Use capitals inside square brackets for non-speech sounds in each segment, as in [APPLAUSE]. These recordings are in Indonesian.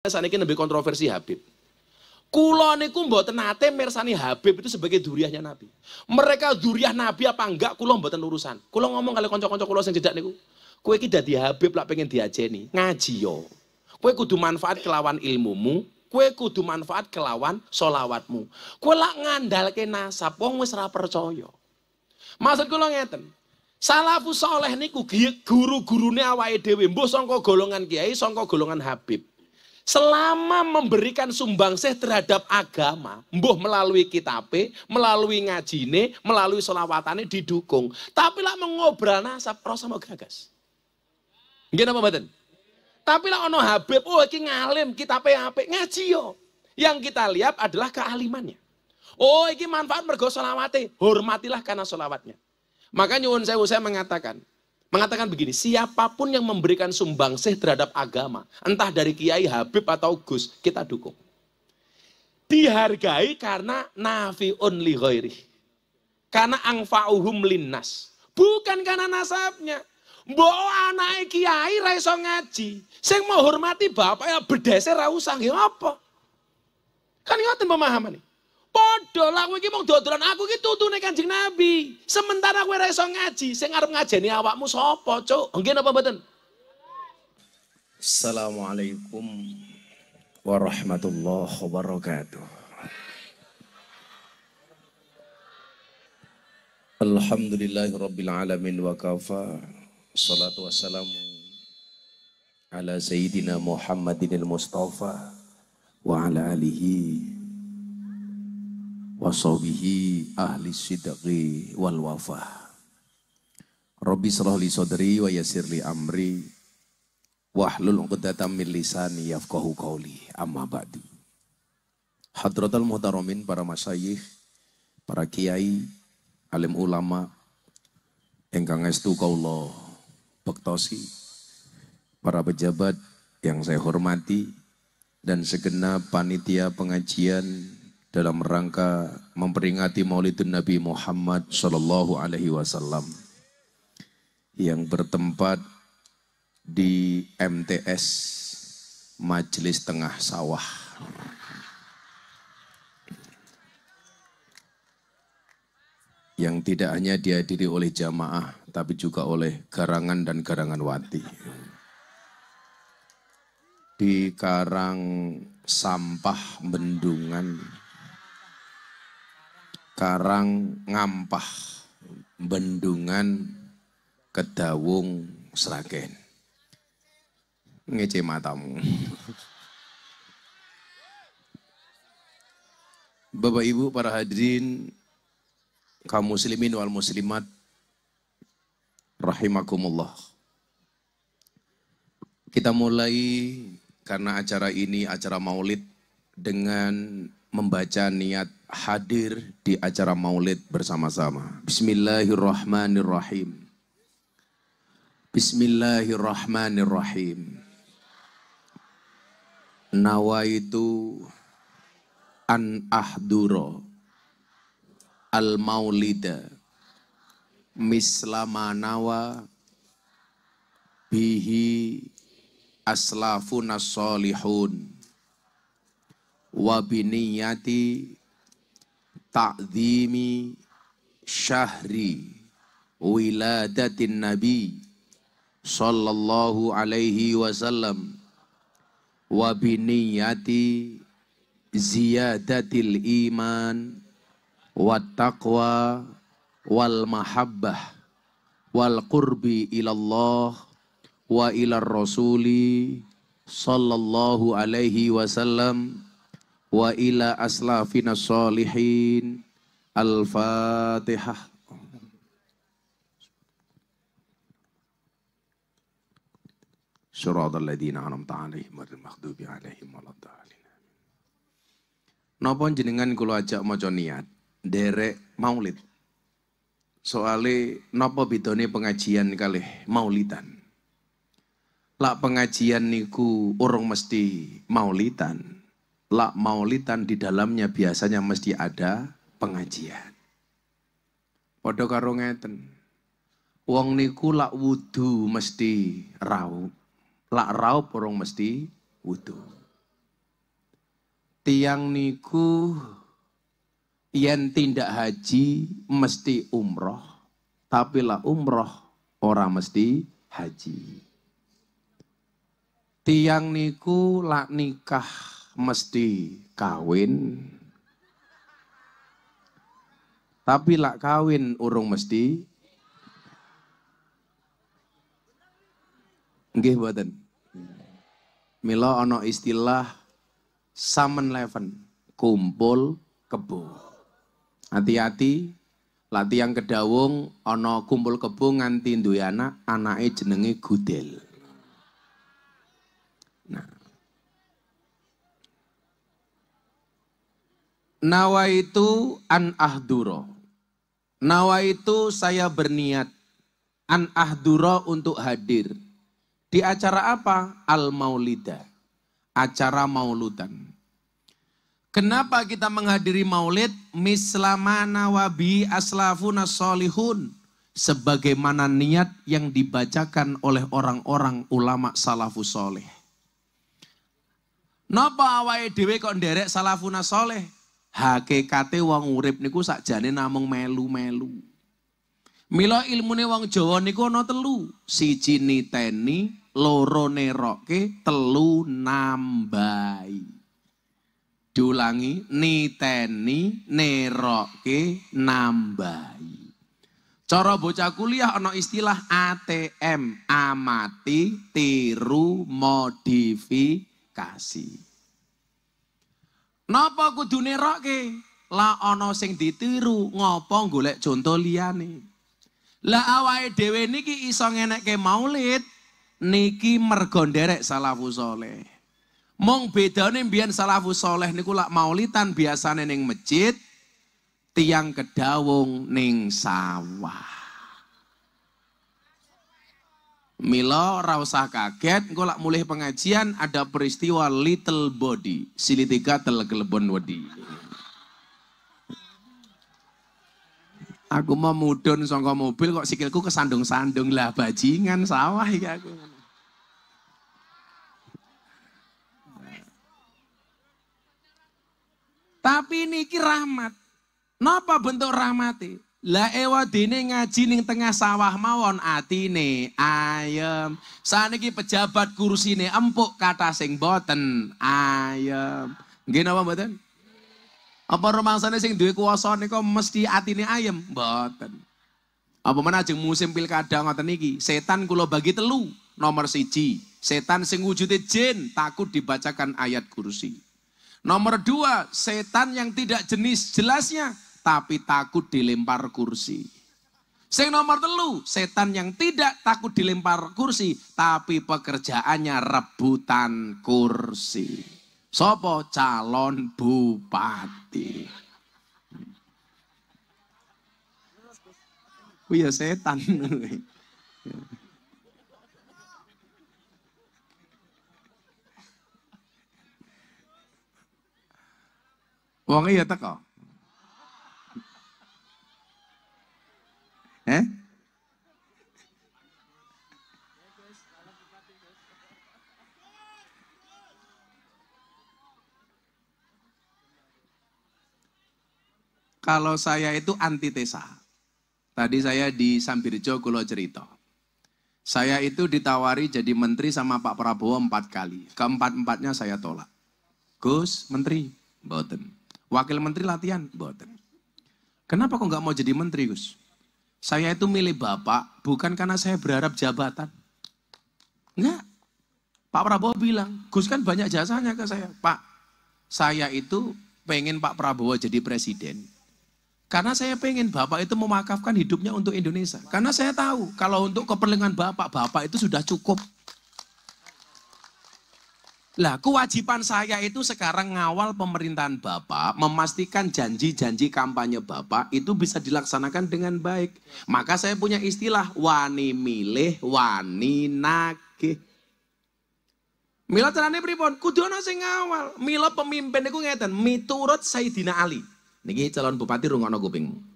ini lebih kontroversi Habib. Kulo niku mboten nate mersani Habib itu sebagai duriahnya Nabi. Mereka duriah Nabi apa enggak kulo mboten urusan. Kulo ngomong kali kanca-kanca kulo sing jedak niku. Kowe iki dadi Habib lah pengen diajeni, ngaji yo. Kowe kudu manfaat kelawan ilmumu, kue kudu manfaat kelawan solawatmu. Kowe lak ke nasab wong wis ra percaya. Maksud kula ngeten, Salafus saleh niku guru-gurune awake dhewe, mbuh sangka golongan kiai, sangka golongan habib selama memberikan sumbangsih terhadap agama, mbuh melalui kitabe, melalui ngajine, melalui selawatane didukung. Tapi lah mengobrol nasab rasa mau gagas. Gimana apa badan? Tapi lah ono Habib, oh iki ngalim, kitabe apa, ngaji yo. Yang kita lihat adalah kealimannya. Oh ini manfaat mergo selawate, hormatilah karena selawatnya. Makanya saya saya mengatakan, mengatakan begini, siapapun yang memberikan sumbangsih terhadap agama, entah dari Kiai Habib atau Gus, kita dukung. Dihargai karena nafi'un li ghairi. Karena angfa'uhum linnas. Bukan karena nasabnya. Mbok anak kiai raiso ngaji. Sing menghormati bapak ya bedese ra usah ya apa? Kan ngoten pemahaman ini Podo, lah kowe iki mung dodolan aku iki tutune Kanjeng Nabi. Sementara kowe rasa iso ngaji, sing arep ngajeni awakmu sopo cok. Oh, nggih apa mboten? Assalamualaikum warahmatullahi wabarakatuh. Alhamdulillahi rabbil alamin wa kafa. Salatu wassalamu ala sayyidina Muhammadin al-Mustafa wa ala alihi wasawbihi ahli sidqi wal wafah. Rabbi sirah li sadri wa yassir li amri wahlul 'uqdatam min lisani yafqahu qawli. Amma ba'du. Hadratul muhtaramin para masyayikh, para kiai, alim ulama engkang estu kaula bektosi para pejabat yang saya hormati dan segenap panitia pengajian dalam rangka memperingati Maulidun Nabi Muhammad Shallallahu Alaihi Wasallam yang bertempat di MTS Majelis Tengah Sawah. yang tidak hanya dihadiri oleh jamaah, tapi juga oleh garangan dan garangan wati. Di Karang Sampah Bendungan, Karang Ngampah, Bendungan Kedawung Sragen. Ngece matamu. Bapak Ibu para hadirin kaum muslimin wal muslimat rahimakumullah. Kita mulai karena acara ini acara maulid dengan membaca niat hadir di acara maulid bersama-sama. Bismillahirrahmanirrahim. Bismillahirrahmanirrahim. Nawaitu an ahduro al maulida mislama nawa bihi aslafuna solihun wa biniyati ta'zimi syahri wiladatin nabi sallallahu alaihi wasallam wa biniyati ziyadatil iman wa taqwa wal mahabbah wal qurbi ilallah wa ilal rasuli sallallahu alaihi wasallam wa ila aslafina salihin. Al-Fatihah. Surat alladzina an'amta alaihim wa maghdubi alaihim waladdallin. Napa jenengan kulo ajak maca niat derek maulid. Soale napa bedane pengajian kali maulidan. Lak pengajian niku urung mesti maulidan la maulitan di dalamnya biasanya mesti ada pengajian. Podo karo ngeten. Wong niku lak wudu mesti raup. Lak raup orang mesti wudu. Tiang niku yen tindak haji mesti umroh. Tapi lah umroh orang mesti haji. Tiang niku lak nikah mesti kawin. Tapi lak kawin urung mesti. Nggih mboten. Mila ana istilah summon leven, kumpul kebo. Hati-hati, latihan kedawung ana kumpul kebo nganti duwe anak, anake jenenge gudel. Nawa itu an ahduro. Nawa itu saya berniat an ahduro untuk hadir. Di acara apa? Al maulida. Acara mauludan. Kenapa kita menghadiri maulid? Mislama nawabi aslafuna solihun. Sebagaimana niat yang dibacakan oleh orang-orang ulama salafus soleh. Napa awai dewe kok nderek salafuna soleh? hakikate wong urip niku sakjane namung melu-melu. Mila ilmune wong Jawa niku ana telu, siji niteni, loro neroke, telu nambahi. Diulangi, niteni, neroke, nambahi. Cara bocah kuliah ana istilah ATM, amati, tiru, modifikasi. Napa kudu nerokke? La ana sing ditiru, ngopo golek contoh liyane? Lah awake dhewe niki iso ngenekke maulid niki mergo nderek salafus saleh. Mong bedane mbiyen salafus saleh niku lak maulitan biasane ning masjid, tiang kedawung ning sawah. Milo rasa kaget, engko lak mulih pengajian ada peristiwa little body, silitiga tel kelebon wedi. Aku mau mudun songko mobil kok sikilku kesandung-sandung lah bajingan sawah ya aku. Tapi niki rahmat. Napa bentuk rahmati? Lah dini ngaji ning tengah sawah mawon ati ayam, ayem. ini pejabat kursi nih empuk kata sing boten ayem. Gini apa boten? Apa sana sing duwe nih kok mesti ati nih ayem? boten, Apa mana aja musim pilkada ngoten niki, setan kulo bagi telu. Nomor siji, setan sing wujudnya jin takut dibacakan ayat kursi. Nomor dua, setan yang tidak jenis jelasnya tapi takut dilempar kursi. Sing nomor telu, setan yang tidak takut dilempar kursi, tapi pekerjaannya rebutan kursi. Sopo calon bupati. Oh iya setan. Wong iya teko. Kalau saya itu antitesa. Tadi saya di Sambirjo kulo cerita. Saya itu ditawari jadi menteri sama Pak Prabowo empat kali. Keempat-empatnya saya tolak. Gus, menteri? Boten. Wakil menteri latihan? Boten. Kenapa kok nggak mau jadi menteri Gus? Saya itu milih Bapak bukan karena saya berharap jabatan. Enggak. Pak Prabowo bilang, Gus kan banyak jasanya ke saya. Pak, saya itu pengen Pak Prabowo jadi presiden. Karena saya pengen Bapak itu memakafkan hidupnya untuk Indonesia. Karena saya tahu kalau untuk keperluan Bapak, Bapak itu sudah cukup. Lah kewajiban saya itu sekarang ngawal pemerintahan Bapak, memastikan janji-janji kampanye Bapak itu bisa dilaksanakan dengan baik. Maka saya punya istilah wani milih wani nagih. Mila carane pripun? Kudu ana sing ngawal. Mila pemimpin niku ngeten, miturut Sayyidina Ali. Niki calon bupati rungokno kupingmu.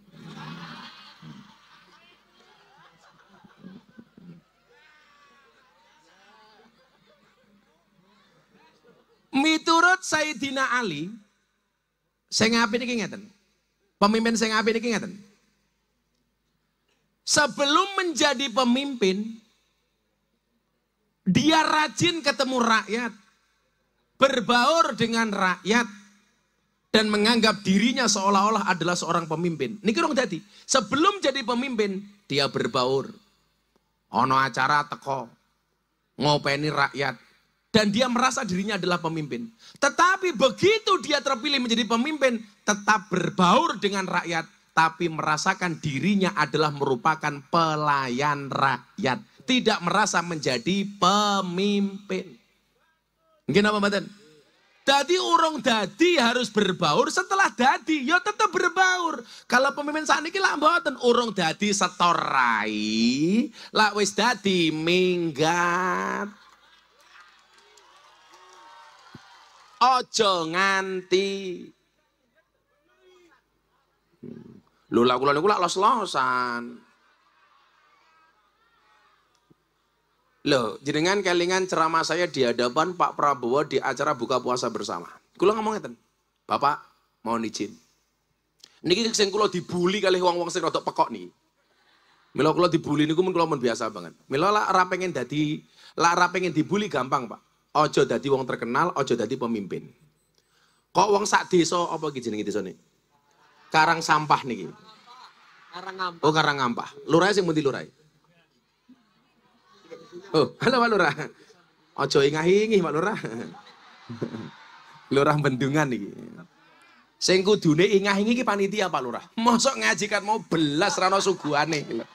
Miturut Sayyidina Ali, sing ngapain ini Pemimpin sing ngapain ini Sebelum menjadi pemimpin, dia rajin ketemu rakyat, berbaur dengan rakyat, dan menganggap dirinya seolah-olah adalah seorang pemimpin. Ini kurang jadi. Sebelum jadi pemimpin, dia berbaur. Ono acara teko, ngopeni rakyat, dan dia merasa dirinya adalah pemimpin. Tetapi begitu dia terpilih menjadi pemimpin, tetap berbaur dengan rakyat, tapi merasakan dirinya adalah merupakan pelayan rakyat. Tidak merasa menjadi pemimpin. Mungkin apa mbak? Dadi urung dadi harus berbaur setelah dadi. Ya tetap berbaur. Kalau pemimpin saat ini lah mboten urung dadi setorai. Lah wis dadi minggat. Ojo nganti. Lula kula niku lak los-losan. Loh, jenengan kelingan ceramah saya di hadapan Pak Prabowo di acara buka puasa bersama. Kula ngomong ngeten. Bapak, mau izin. Niki sing kula dibuli kali wong-wong sing rada pekok nih, Mila kula dibuli niku men kula men biasa banget. Mila lak rapengin pengen dadi lak dibully pengen dibuli gampang, Pak. Ojo dadi wong terkenal, ojo dadi pemimpin. Kok wong sak desa apa iki jenenge desane? Karang sampah niki. Karang ngampah. Oh, karang ngampah. Lurah sing mundi lurah. Oh, [LAUGHS] halo Pak Lurah. Ojo ingah-ingih Pak Lurah. [LAUGHS] Lurah bendungan iki. Sing kudune ingah-ingih iki panitia Pak Lurah. Mosok ngaji kan mau belas rano suguhane.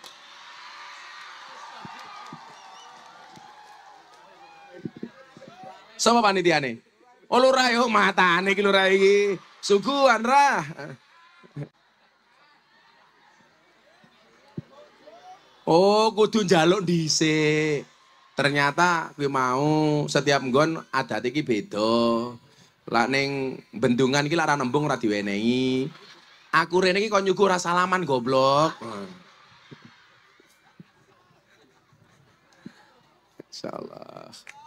Sama panitia nih. Oh lurah mata nih iki lurah ini. Suguhan rah. Oh, kudu di dhisik. Ternyata gue mau setiap gon ada iki beda. Lah neng bendungan iki lara nembung ora Aku rene iki kon nyuku goblok. Insyaallah.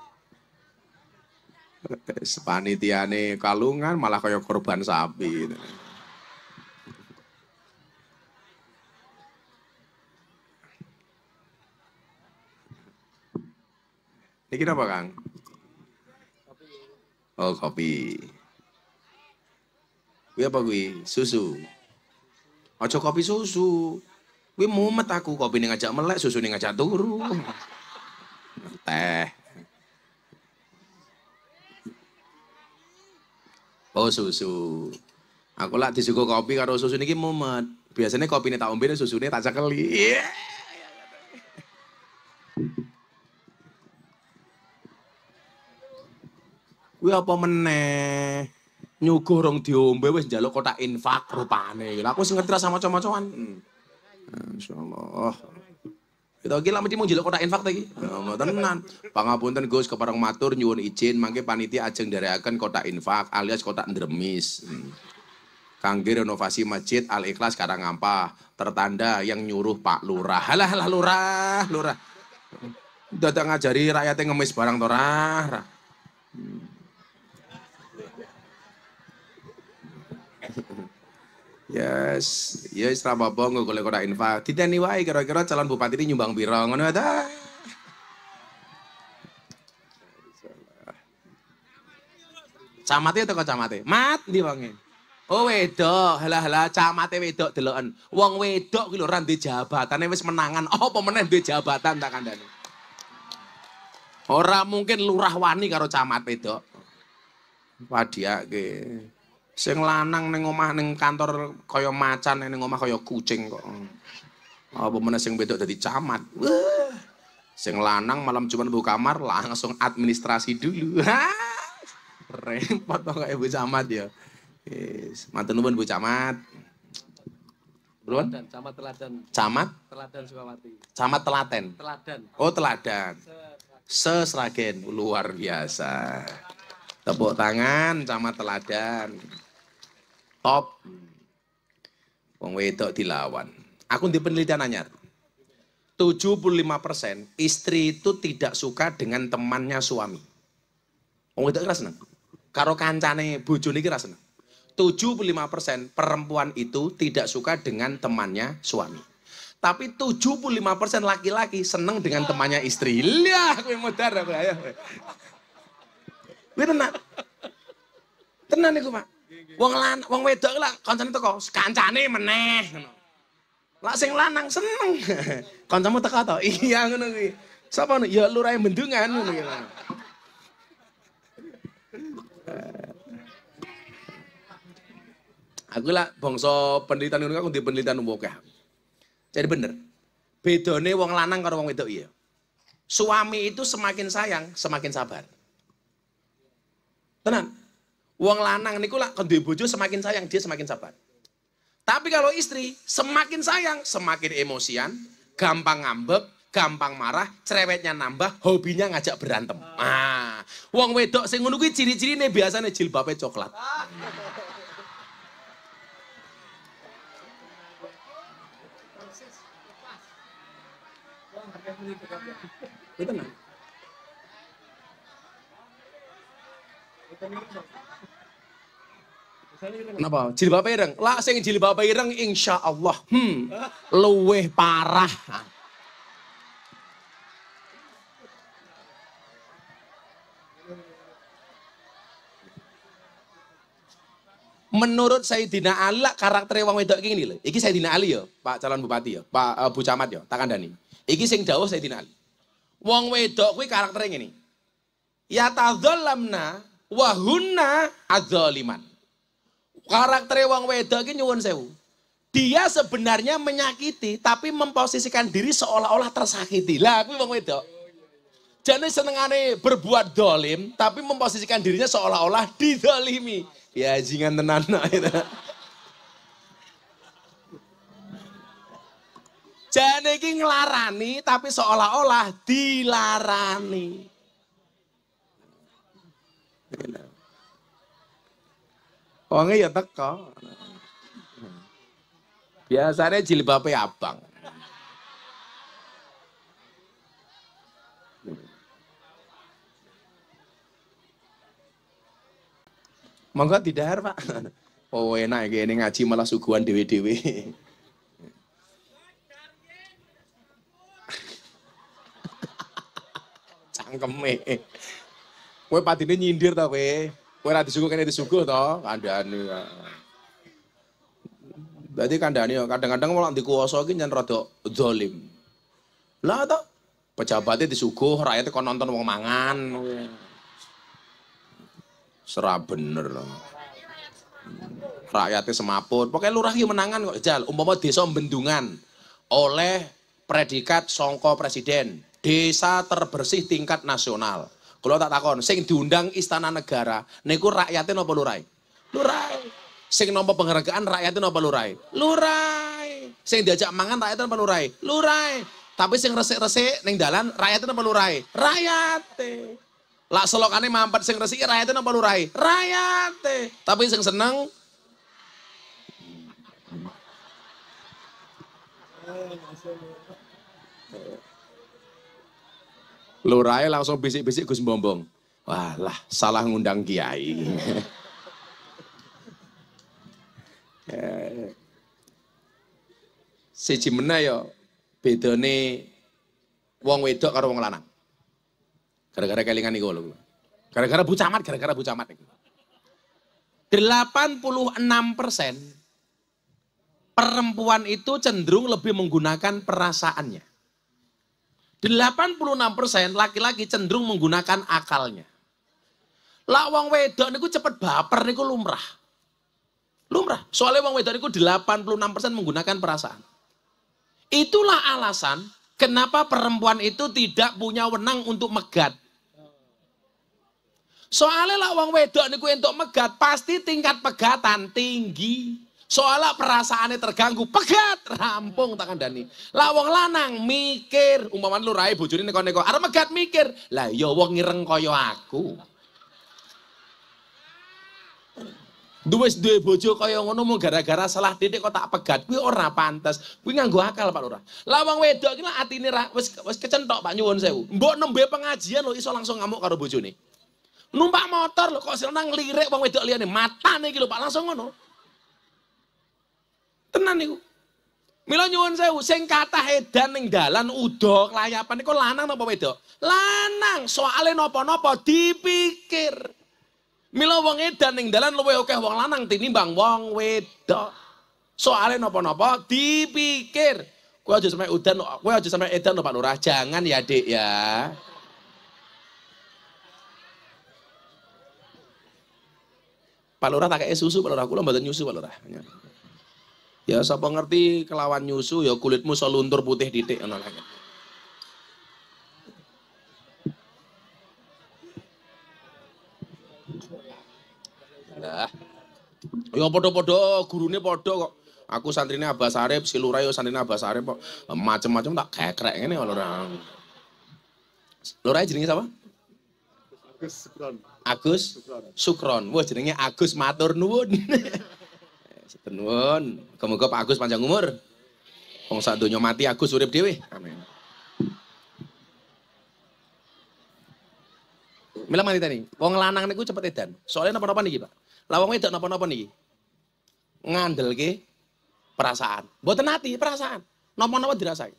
Sepanitiane kalungan malah kaya korban sapi. Ini kita apa Kang? Oh kopi. gue apa gue Susu. Aja kopi susu. gue mumet aku kopi nih ngajak melek, susu nih ngajak turu. Teh. Oh susu. Aku lah disuguh kopi karo susu niki mumet. Biasanya ini tak ombe susunya tak cekeli. Yeah. Iya, iya. Kuwi apa meneh? Nyuguh rong diombe wis njaluk kotak infak rupane. Lah aku sing ngerti rasa maca-macoan. Hmm. Masyaallah. Kita gila mesti mau jelek kota infak lagi. Nah, ya, tenan. Pangapunten Gus keparang matur nyuwun izin mangke panitia ajeng akan kota infak alias kota ndremis. Kangge renovasi masjid Al Ikhlas Karangampah tertanda yang nyuruh Pak Lurah. Halah halah lurah, lurah. Dadak ngajari rakyat yang ngemis barang to rah. Hmm. [LAUGHS] Yes, ya yes, istirahat apa nggak boleh golek ora Tidak nih wae kira-kira calon bupati ini nyumbang birong, ngono ada. Camatnya atau camate? Mat di wangi. Oh wedok, helah halah camatnya wedok deloken. Wong wedok kilo rantai jabatan. nih wis menangan. Oh pemenang di jabatan tak kandhani. Orang mungkin lurah wani karo camat wedok. Wadiake. Sing lanang ning omah ning kantor kaya macan ning omah kaya kucing kok. Apa meneh sing wedok dadi camat. Wah. Sing lanang malam cuman buka kamar langsung administrasi dulu. [LAUGHS] Repot kok ibu Camat ya. Yes. Mantan nuwun Bu Camat. Belum? camat Teladan. Camat? Teladan Sukawati. Camat Telaten. Teladan. Oh, Teladan. Sesragen luar biasa. Tepuk tangan Camat Teladan. Top. Wong wedok dilawan. Aku di penelitian anyar. 75% istri itu tidak suka dengan temannya suami. Wong wedok keras seneng. Karo kancane bojone kira seneng. 75% perempuan itu tidak suka dengan temannya suami. Tapi 75% laki-laki seneng dengan temannya istri. Lah, yang modar aku ayo. tenang Tenang, tenang iku, Pak. Wong lan wong wedok lah kancane teko, kancane meneh ngono. Lah sing lanang seneng. [LAUGHS] Kancamu teko to? [LAUGHS] Iya ngono kuwi. Sapa ya, ngono? Ya lurae mendungan ngono ya. Aku lah bangsa penelitian ngono aku di penelitian umum akeh. Jadi bener. Bedone wong lanang karo wong wedok iya. Suami itu semakin sayang, semakin sabar. Tenang, Wong lanang niku lak kondi bojo semakin sayang dia semakin sabar. Tapi kalau istri semakin sayang semakin emosian, gampang ngambek, gampang marah, cerewetnya nambah, hobinya ngajak berantem. Ah, wong wedok sing ngono ciri ciri-cirine biasanya jilbabnya coklat. Betul Kenapa? Jilbab ireng. Lah sing jilbab ireng insya Allah. Hmm. Luweh parah. Menurut Sayyidina Ali karakter wong wedok iki lho. Iki Sayyidina Ali ya, Pak calon bupati ya, Pak uh, Bu Camat ya, tak kandhani. Iki sing dawuh Sayyidina Ali. Wong wedok kuwi karaktere ngene. Ya tadzalamna wa hunna adzaliman Karakter wong wedok iki nyuwun sewu. Dia sebenarnya menyakiti tapi memposisikan diri seolah-olah tersakiti. Lah aku wong wedok. Jadi senengane berbuat dolim tapi memposisikan dirinya seolah-olah didolimi. Ya jangan tenan nah, itu. Jadi ini ngelarani tapi seolah-olah dilarani. Wangi oh, ya teko. Biasanya jilbabnya abang. Monggo didahar, Pak. Oh, enak ini ngaji malah suguhan dewi. dewi Cangkeme. pati ini nyindir tau kowe? Kowe ora disuguh kene disuguh to, kandhane. Ya. Dadi kandhane kadang-kadang malah dikuwasa iki nyen rada zalim. Lah to pejabatnya disuguh, rakyatnya kon nonton wong mangan. Serah bener Rakyatnya semaput. Pokoknya lurah yang menangan kok jal. Umpama desa bendungan oleh predikat songko presiden. Desa terbersih tingkat nasional. Kalau tak takon, sing diundang istana negara, niku rakyatnya nopo lurai? Lurai. Sing nopo penghargaan rakyatnya nopo lurai? Lurai. Sing diajak mangan rakyatnya nopo lurai? Lurai. Tapi sing resik-resik neng dalan rakyatnya nopo lurai? Rakyat. lah selokane mampet sing resik rakyatnya nopo lurai? Rakyat. Tapi sing seneng Lurae langsung bisik-bisik Gus Bombong. Walah, salah ngundang kiai. [LAUGHS] Eh, siji mena ya bedane wong wedok karo wong lanang. Gara-gara kelingan iku lho. Gara-gara Bu Camat, gara-gara Bu Camat iku. 86 persen perempuan itu cenderung lebih menggunakan perasaannya. 86% laki-laki cenderung menggunakan akalnya. Lah wong wedok niku cepet baper niku lumrah. Lumrah. Soalnya wong wedok niku 86% menggunakan perasaan. Itulah alasan kenapa perempuan itu tidak punya wenang untuk megat. Soalnya lah wong wedok niku entuk megat pasti tingkat pegatan tinggi. Soalnya perasaannya terganggu, pegat, rampung tangan Dani. Lawang lanang mikir, umpaman lu rai bojone neko-neko, arep megat mikir. Lah yo iya, wong ireng kaya aku. Duwes dua bojo kaya ngono mau gara-gara salah titik kok tak pegat. Kuwi ora pantas Kuwi nganggo akal Pak Lurah. lawang wong wedok iki atine ra wis wis kecentok Pak nyuwun sewu. Mbok nembe pengajian lo iso langsung ngamuk karo bojone. Numpak motor lo kok seneng lirik bang wedok liyane matane iki lho Pak langsung ngono. Tenan niku. Mila nyuwun sewu, sing kathah edan ning dalan udo kelayapan niku lanang napa wedok? Lanang, soale napa-napa dipikir. Mila wong edan ning dalan luwe akeh wong lanang tinimbang wong wedok. Soale napa-napa dipikir. Kowe aja sampe udan, kowe aja sampe edan lho Pak jangan ya Dik ya. Pak Lurah tak susu Pak Lurah, kula mboten nyusu Pak Lurah. Ya sapa ngerti kelawan nyusu ya kulitmu seluntur putih titik ngono Lah. Ya padha-padha gurune padha kok. Aku santrine Abah Sarip, si Lurah yo santrine Abah Sarip kok. Macem-macem tak gekrek ngene kok Lurah. Lurah jenenge sapa? Agus Sukron. Agus Sukron. Wah jenenge Agus matur nuwun. [LAUGHS] Setenuun. Kemoga Pak Agus panjang umur. Wong sak donya mati Agus urip dhewe. Amin. Mila mati tadi. Wong lanang niku cepet edan. Soalnya napa-napa niki, Pak. Lah wong wedok napa-napa niki. Ngandelke perasaan. Mboten ati perasaan. Napa-napa dirasai.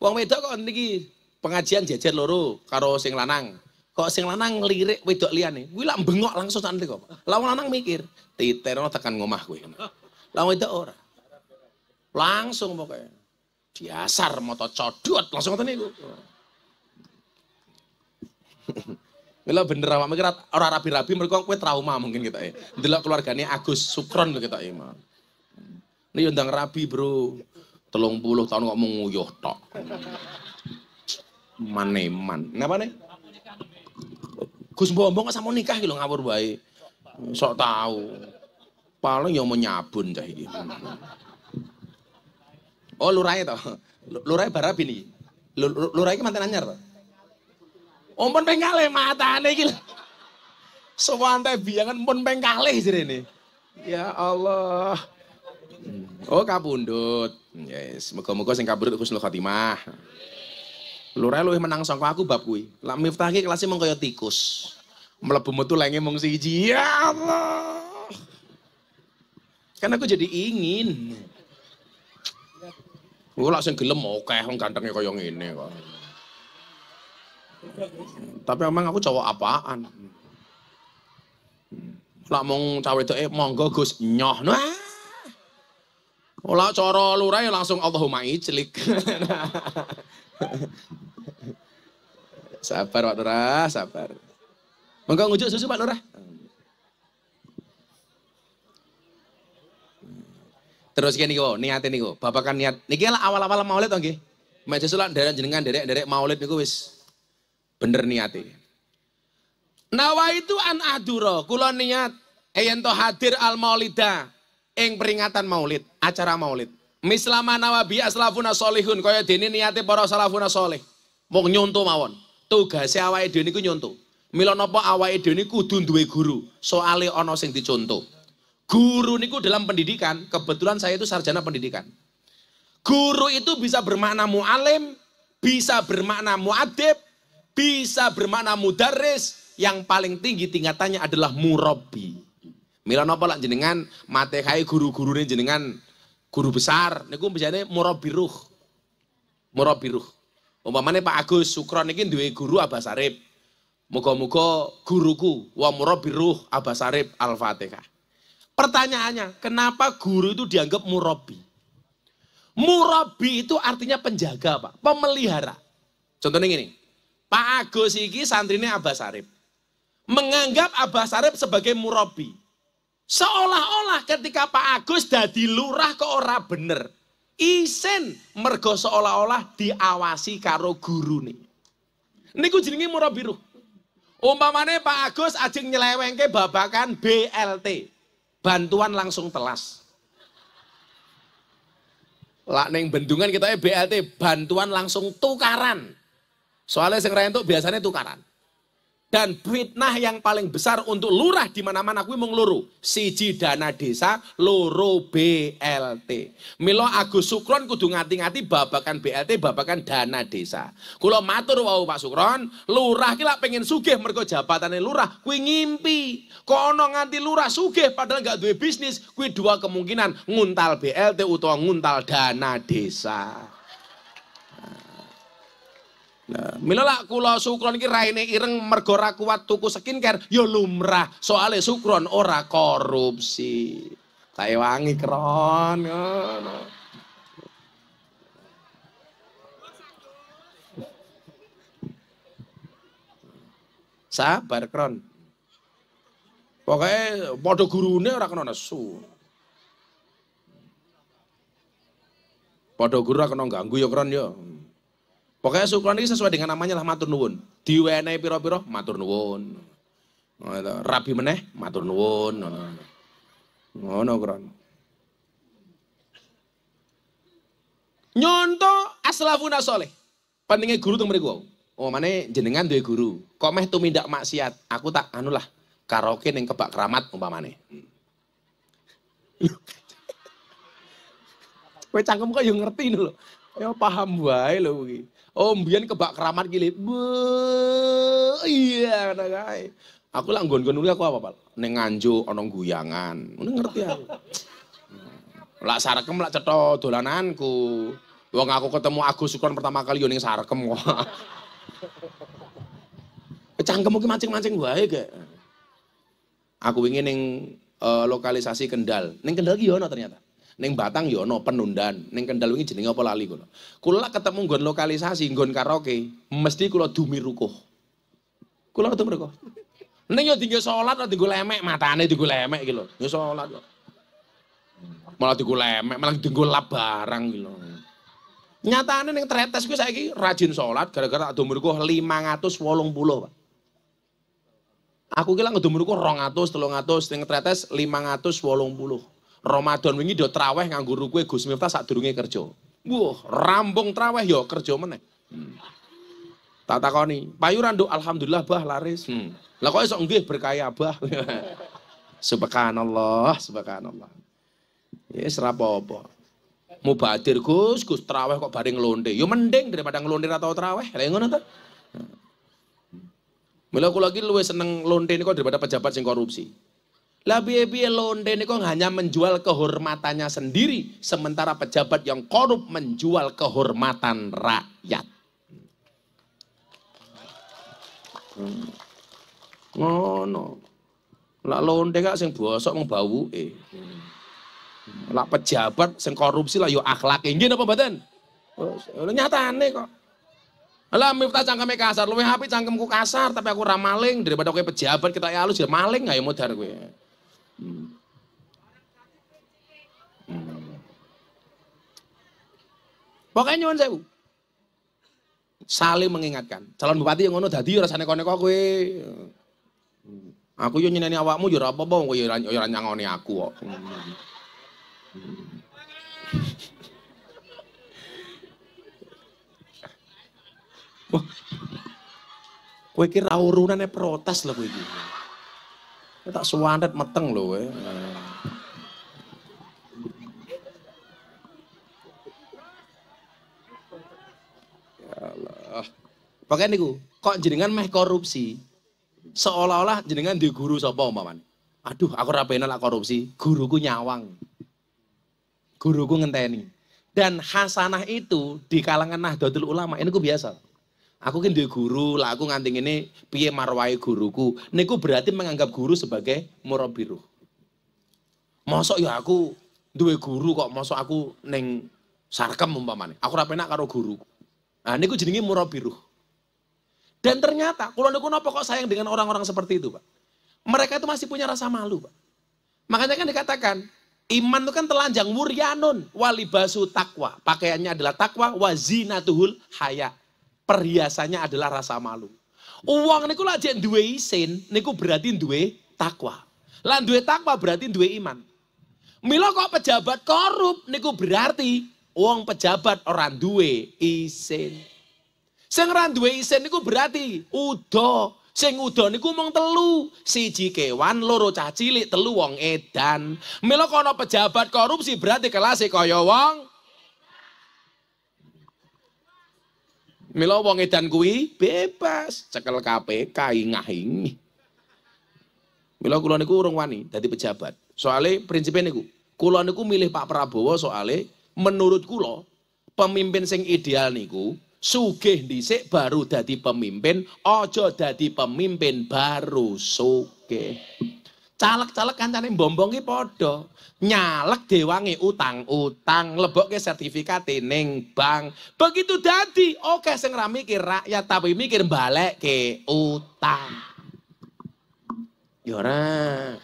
Wong wedok kok niki pengajian jejer loro karo sing lanang. Kok sing lanang lirik wedok liyane. Kuwi lak bengok langsung sak kok. Lah wong lanang mikir, titerno tekan ngomah kowe. Lah itu ora. Langsung pokoknya. Diasar moto codot langsung ngoten niku. Mila [LAUGHS] bener apa? mikir orang rabi-rabi mereka kue trauma mungkin kita ini. Ya. Delok keluarganya Agus Sukron lo kita ya, ini. Ini undang rabi bro. Telung puluh tahun kok menguyuh tok. Maneman. Kenapa nih? Gus Bombong sama nikah gitu ngawur baik. Sok tahu. Paling yang mau nyabun cah ini. Oh lurai to. lurai barabi ini, lurai kemana nanya anyar to. Ompon mata aneh matane semua Sewante biangan, pun pengkale sih ini. Ya Allah. Oh kabundut. Yes, muga-muga sing kabundut khusnul khatimah. Lurae luwih menang saka aku bab kui, Lak Miftah mengkoyot tikus. Melebu mutu lenge mengsiji. Ya Allah. Kan aku jadi ingin. Oh, langsung gelem oke, okay. wong gantengnya kaya ini kok. Tapi emang aku cowok apaan? mau mau cawe eh monggo Gus nyoh. Nah. Oh, coro lurah ya langsung Allahumma ijlik. [LAUGHS] sabar Pak Lurah, sabar. Monggo ngujuk susu Pak Lurah. Terus kok, niku niate kok. Bapak kan niat niki lah awal-awal Maulid to nggih. Meja dari derek jenengan derek-derek Maulid niku wis bener nawa itu an aduro kula niat eh, yen to hadir al maulida ing peringatan Maulid, acara Maulid. Mislama nawabi aslafuna solihun kaya dene niate para aslafuna solih. Mung nyonto mawon. si awa dhewe niku nyonto. Mila napa awake dhewe kudu duwe guru, soale ono sing dicontoh. Guru niku dalam pendidikan, kebetulan saya itu sarjana pendidikan. Guru itu bisa bermakna mu'alim, bisa bermakna mu'adib, bisa bermakna mudaris, yang paling tinggi tingkatannya adalah murabi. Mila nopo lak jenengan matekai guru guru ini jenengan guru besar niku ini murabi ruh. Murabi ruh. Umpamanya Pak Agus Sukron ini dua guru Abah Sarip. Muka-muka guruku wa murabi ruh Abah Sarip Al-Fatihah. Pertanyaannya, kenapa guru itu dianggap murabi? Murabi itu artinya penjaga, Pak. Pemelihara. Contohnya gini. Pak Agus ini santrinya Abah Sarip. Menganggap Abah Sarip sebagai murabi. Seolah-olah ketika Pak Agus jadi lurah ke ora bener. Isen mergo seolah-olah diawasi karo guru nih. Ini Niku ini murabi ruh. Umpamanya Pak Agus ajeng ke babakan BLT bantuan langsung telas. lah neng bendungan kita ya BLT bantuan langsung tukaran. Soalnya sing itu biasanya tukaran. Dan fitnah yang paling besar untuk lurah di mana-mana kuwi mung loro. Siji dana desa, loro BLT. Milo Agus Sukron kudu ngati-ngati babakan BLT, babakan dana desa. Kula matur wau Pak Sukron, lurah ki lak pengen sugih mergo jabatane lurah kuwi ngimpi. Kono nganti lurah sugih padahal gak duwe bisnis, kuwi dua kemungkinan nguntal BLT utawa nguntal dana desa. Nah, mila lak kula sukron iki raine ireng mergo ora kuat tuku skincare yo ya lumrah, soale sukron ora korupsi. Tak wangi kron ngono. Sabar kron. Pokoknya padha gurune ora kena nesu. Padha guru ora kena ganggu yo ya, kron ya. Pokoknya syukuran ini sesuai dengan namanya lah matur nuwun. Diwenehi pira-pira matur nuwun. Oh, Rabi meneh matur nuwun. Oh, Ngono kron. Nyonto aslafuna soleh. Pentingnya guru tuh mereka. Oh, mana jenengan dua guru. Kok meh mindak maksiat. Aku tak anu lah karaoke neng kebak keramat umpamane. Kowe cangkem kok yang ngerti nul, Ya paham baik loh kuwi. Oh, mbiyen kebak keramat gile. Iya, ngono kae. Aku lah nggon-nggon aku apa, Pak? Ning Nganjuk ana guyangan. Ngono ngerti aku. Lah sarekem lak cetha dolananku. Wong aku ketemu Agus Sukron pertama kali yo ning sarekem [LAUGHS] kok. Cangkemmu ki mancing-mancing wae kek. Aku ingin ning eh, lokalisasi Kendal. Ning Kendal ki yo ana ternyata. Neng Batang yo ya no penundaan, neng Kendal wingi jenenge apa lali kula. Kula ketemu nggon lokalisasi, nggon karaoke, mesti kula dumi rukuh. Kula ketemu rukuh. Neng yo tinggal sholat, ora tinggal lemek, matane tinggal lemek iki lho. Yo salat kok. Malah tinggal lemek, malah tinggal lap barang iki lho. Nyatane neng tretes kuwi saiki rajin sholat, gara-gara tak dumi rukuh 580, Pak. Aku kira ratus, ku 200, lima ratus tretes puluh. Ramadan wingi dia traweh nganggo rukuwe Gus Miftah sadurunge kerja. Wah, rambung traweh yo ya kerja meneh. Hmm. Tak takoni, payuran do alhamdulillah bah laris. Hmm. Lah kok esok nggih berkaya bah. [LAUGHS] subhanallah, subhanallah. Ya yes, apa-apa. Mubadir Gus, Gus traweh kok bareng ngelonde. Ya mending daripada ngelonde atau traweh. Lah ya ngono to. Mula aku lagi luwih seneng londe ini kok daripada pejabat sing korupsi. Lah biye-biye londe ini kok hanya menjual kehormatannya sendiri. Sementara pejabat yang korup menjual kehormatan rakyat. Hmm. no, Oh, Lah londe gak sing bosok mung eh. Hmm. Lah pejabat sing korupsi lah akhlak ingin apa badan? Oh, nyata aneh kok. Lah Miftah cangkeme kasar, luwih apik cangkemku kasar tapi aku ramaling daripada kowe pejabat kita halus ya, ya maling ya modar kowe. Hmm. Hmm. Pokoknya nyuwun sewu. Saling mengingatkan. Calon bupati yang ngono dadi rasane kene kok kowe. Aku yo nyeneni awakmu yo ora apa-apa kowe yo ora nyangoni aku kok. Hmm. Hmm. Kowe ki ra urunane protes lho kowe iki. Ini tak suwandet meteng loh. Eh. kowe. Ya Allah. Pakai niku, kok jenengan meh korupsi? Seolah-olah jenengan di guru sapa umpaman. Aduh, aku ora pengen lah korupsi, guruku nyawang. Guruku ngenteni. Dan hasanah itu di kalangan Nahdlatul Ulama, ini ku biasa. Aku kan dia guru, lah aku nganti ini piye marwai guruku. Niku berarti menganggap guru sebagai murabiru. Mosok ya aku dua guru kok mosok aku neng sarkem umpamane. Aku rapi nak karo guru. Nah niku jenenge murabiru. Dan ternyata kalau niku nopo kok sayang dengan orang-orang seperti itu, Pak? Mereka itu masih punya rasa malu, Pak. Makanya kan dikatakan Iman itu kan telanjang muryanun basu takwa. Pakaiannya adalah takwa wazina tuhul haya perhiasannya adalah rasa malu. Uang niku lak jek duwe isin niku berarti duwe takwa. Lan duwe takwa berarti duwe iman. Milo kok pejabat korup niku berarti uang pejabat orang duwe isin. Sing orang duwe isin niku berarti udo. Sing udo niku mong telu, siji kewan, loro caci cilik, telu wong edan. Milo kono pejabat korupsi berarti kelas kaya wong Mila wong edan kuwi bebas cekel KPK ingah-ingi. Mila kula niku urung wani dadi pejabat. Soale prinsipe niku, kula niku milih Pak Prabowo soale menurut kula pemimpin sing ideal niku sugih dhisik baru dadi pemimpin, aja dadi pemimpin baru sugih. Caleg-caleg kan bombong bombongi podo Nyalek dewangi utang-utang, lebok ke sertifikat neng bank. Begitu dadi, oke okay, sing mikir rakyat tapi mikir balik ke utang. yora ya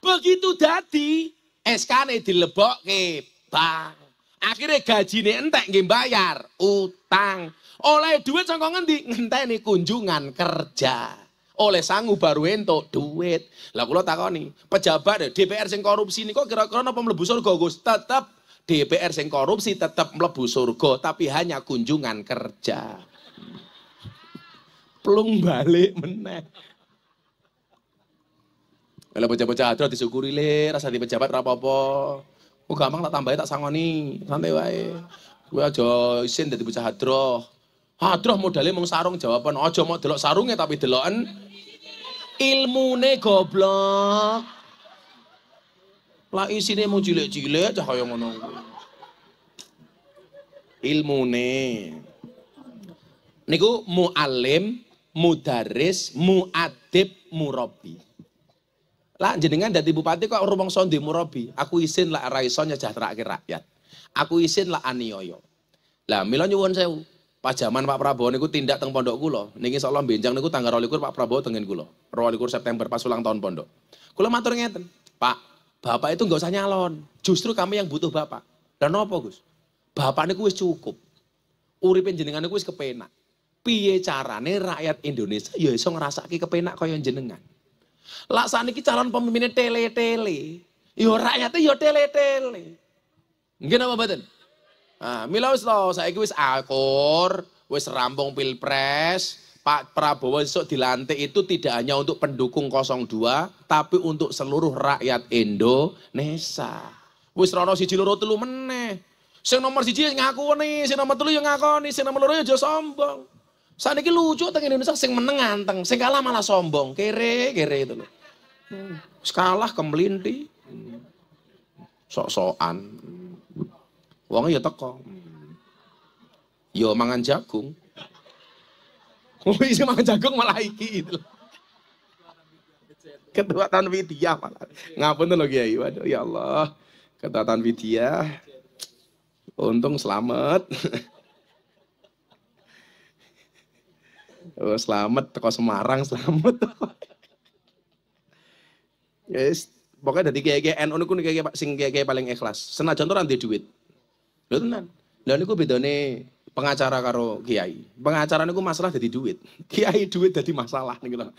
Begitu dadi, sk ini dilebok ke bank. Akhirnya gaji ini entek nggih bayar utang. Oleh duit sangkong ngendi? Ngenteni kunjungan kerja oleh sangu baru entuk duit. Lah kula takoni, pejabat ya, DPR sing korupsi kok kira-kira napa mlebu surga Gus? Tetep DPR sing korupsi tetep mlebu surga tapi hanya kunjungan kerja. Plung balik meneh. Kalau pejabat-pejabat adro disyukuri le, rasa di pejabat rapopo. Oh gampang tak tambahin tak sangoni, santai wae. Gue aja isin dari bocah hadroh. Hadroh modalnya mau sarung jawaban, ojo mau delok sarungnya tapi deloken Ilmu ilmune goblok. Lah isine mau cilik-cilik cah kayak ngono Ilmu Ilmune. Niku mualim, mudaris, muadib, murabi. Lah jenengan dari bupati kok rumangsa mu murabi. Aku isin lah raisonya jahat rakyat rakyat. Aku isin lah anioyo, Lah mila nyuwun sewu. Pas zaman Pak Prabowo niku tindak teng pondok kula. Niki insyaallah benjang niku tanggal 22 Pak Prabowo tengen kula. 22 September pas ulang tahun pondok. Kula matur ngeten, Pak, Bapak itu nggak usah nyalon. Justru kami yang butuh Bapak. Dan apa Gus? Bapak niku wis cukup. urip jenengan niku wis kepenak. Piye carane rakyat Indonesia ya iso ngrasake kepenak kaya jenengan. Laksane iki calon pemimpinnya tele-tele. Yo ya rakyatnya yo ya tele-tele. Nggih napa mboten? Nah, mila wis lho, saiki wis akur, wis rampung Pilpres, Pak Prabowo besok dilantik itu tidak hanya untuk pendukung 02, tapi untuk seluruh rakyat Indonesia. Wis rono siji loro telu meneh. si nomor siji ya ngaku nih, si nomor telu yang ngaku nih, sing nomor loro ya sombong. Saat ini lucu teng Indonesia sing meneng anteng, sing kalah malah sombong, kere kere itu loh. Hmm. Kalah kemelinti, sok-sokan wangi ya teko. yo ya mangan jagung. Wis oh, [LAUGHS] iya mangan jagung malah iki itu. Ketua Tanwidiyah malah. Ngapunten lho Kiai. Waduh ya Allah. Ketua Tanwidiyah. Untung selamat. Oh, selamat teko Semarang, selamat. Yes, [LAUGHS] ya pokoknya dari kiai-kiai NU niku kiai sing paling ikhlas. Senajan tuh nanti duit. Lho tenan. Lah niku bedane pengacara karo kiai. Pengacara niku masalah jadi duit. [LAUGHS] Kiai duit jadi masalah niku lho. [LAUGHS]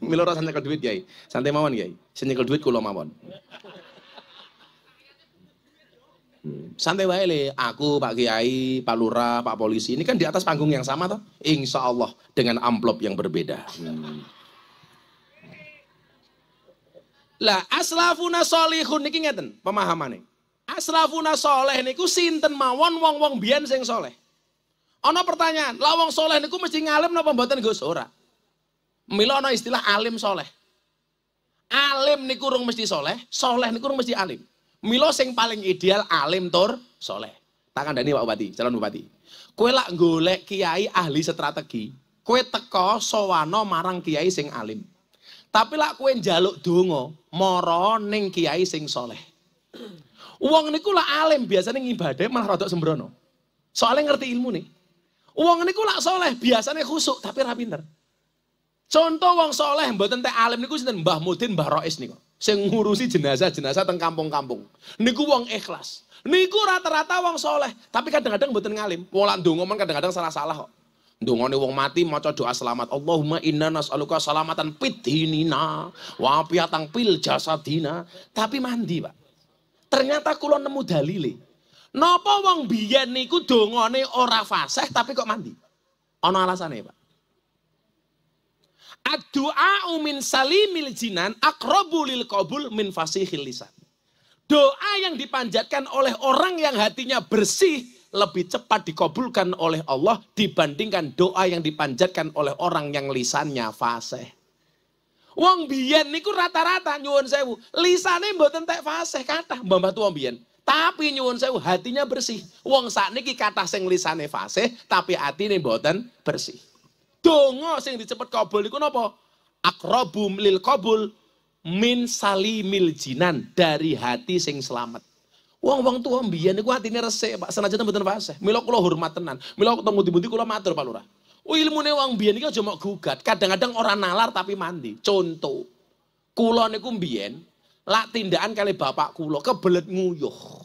Milo rasane kalau duit kiai. Santai mawon kiai. Sing duit kula mawon. Hmm. Santai wae le, aku Pak Kiai, Pak Lura, Pak Polisi ini kan di atas panggung yang sama toh. Insya Allah dengan amplop yang berbeda. Hmm. Lah aslafuna solihun niki ngeten pemahamane. Aslafuna soleh niku sinten mawon wong-wong bian sing soleh. Ono pertanyaan, lah wong soleh niku mesti ngalim napa mboten Gus? Ora. Mila ono istilah alim soleh. Alim niku rung mesti soleh, soleh niku rung mesti alim. Milo sing paling ideal alim tur soleh. Tangan Dani, Pak Bupati, calon Bupati. Kue lak golek kiai ahli strategi. Kue teko sowano marang kiai sing alim. Tapi lak kue njaluk dungo moro ning kiai sing soleh. Uang niku lah alim biasanya ngibadah malah rodok sembrono. Soalnya ngerti ilmu nih. Uang niku lah soleh biasanya khusuk tapi rapinter. Contoh uang soleh buat teh alim niku sinten Mbah Mudin Mbah Rois niku. Sing ngurusi jenazah-jenazah teng kampung-kampung. Niku uang ikhlas. Niku rata-rata uang soleh, tapi kadang-kadang buat ngalim. Wong lak ndonga kadang-kadang salah-salah kok. Dungone uang mati maca doa selamat. Allahumma inna nas'aluka salamatan fid dinina wa pil jasa jasadina. Tapi mandi, Pak. Ternyata kulon nemu dalile. Nopo wong biyen niku dongone ora fasih tapi kok mandi? Ana alasane, Pak. Ad-du'a min salimil jinan aqrabu lil qabul min fasihil lisan. Doa yang dipanjatkan oleh orang yang hatinya bersih lebih cepat dikabulkan oleh Allah dibandingkan doa yang dipanjatkan oleh orang yang lisannya fasih. Wong biyen niku rata-rata nyuwun sewu, lisane mboten tek fasih kathah mbah wong biyen. Tapi nyuwun sewu hatinya bersih. Wong sakniki kathah sing lisane fasih tapi hati atine mboten bersih. Donga sing dicepet kabul iku napa? Akrobum lil kabul min salimil jinan dari hati seng selamat. Wong wong tua mbiyen niku atine resik, Pak. Senajan mboten fasih. Mila kula hormat tenan. Mila ketemu di ku kula matur Pak Lurah. Oh, ne wong biyen iki aja mok gugat. Kadang-kadang orang nalar tapi mandi. Contoh, kula niku mbiyen lak tindakan kali bapak kula kebelet nguyuh.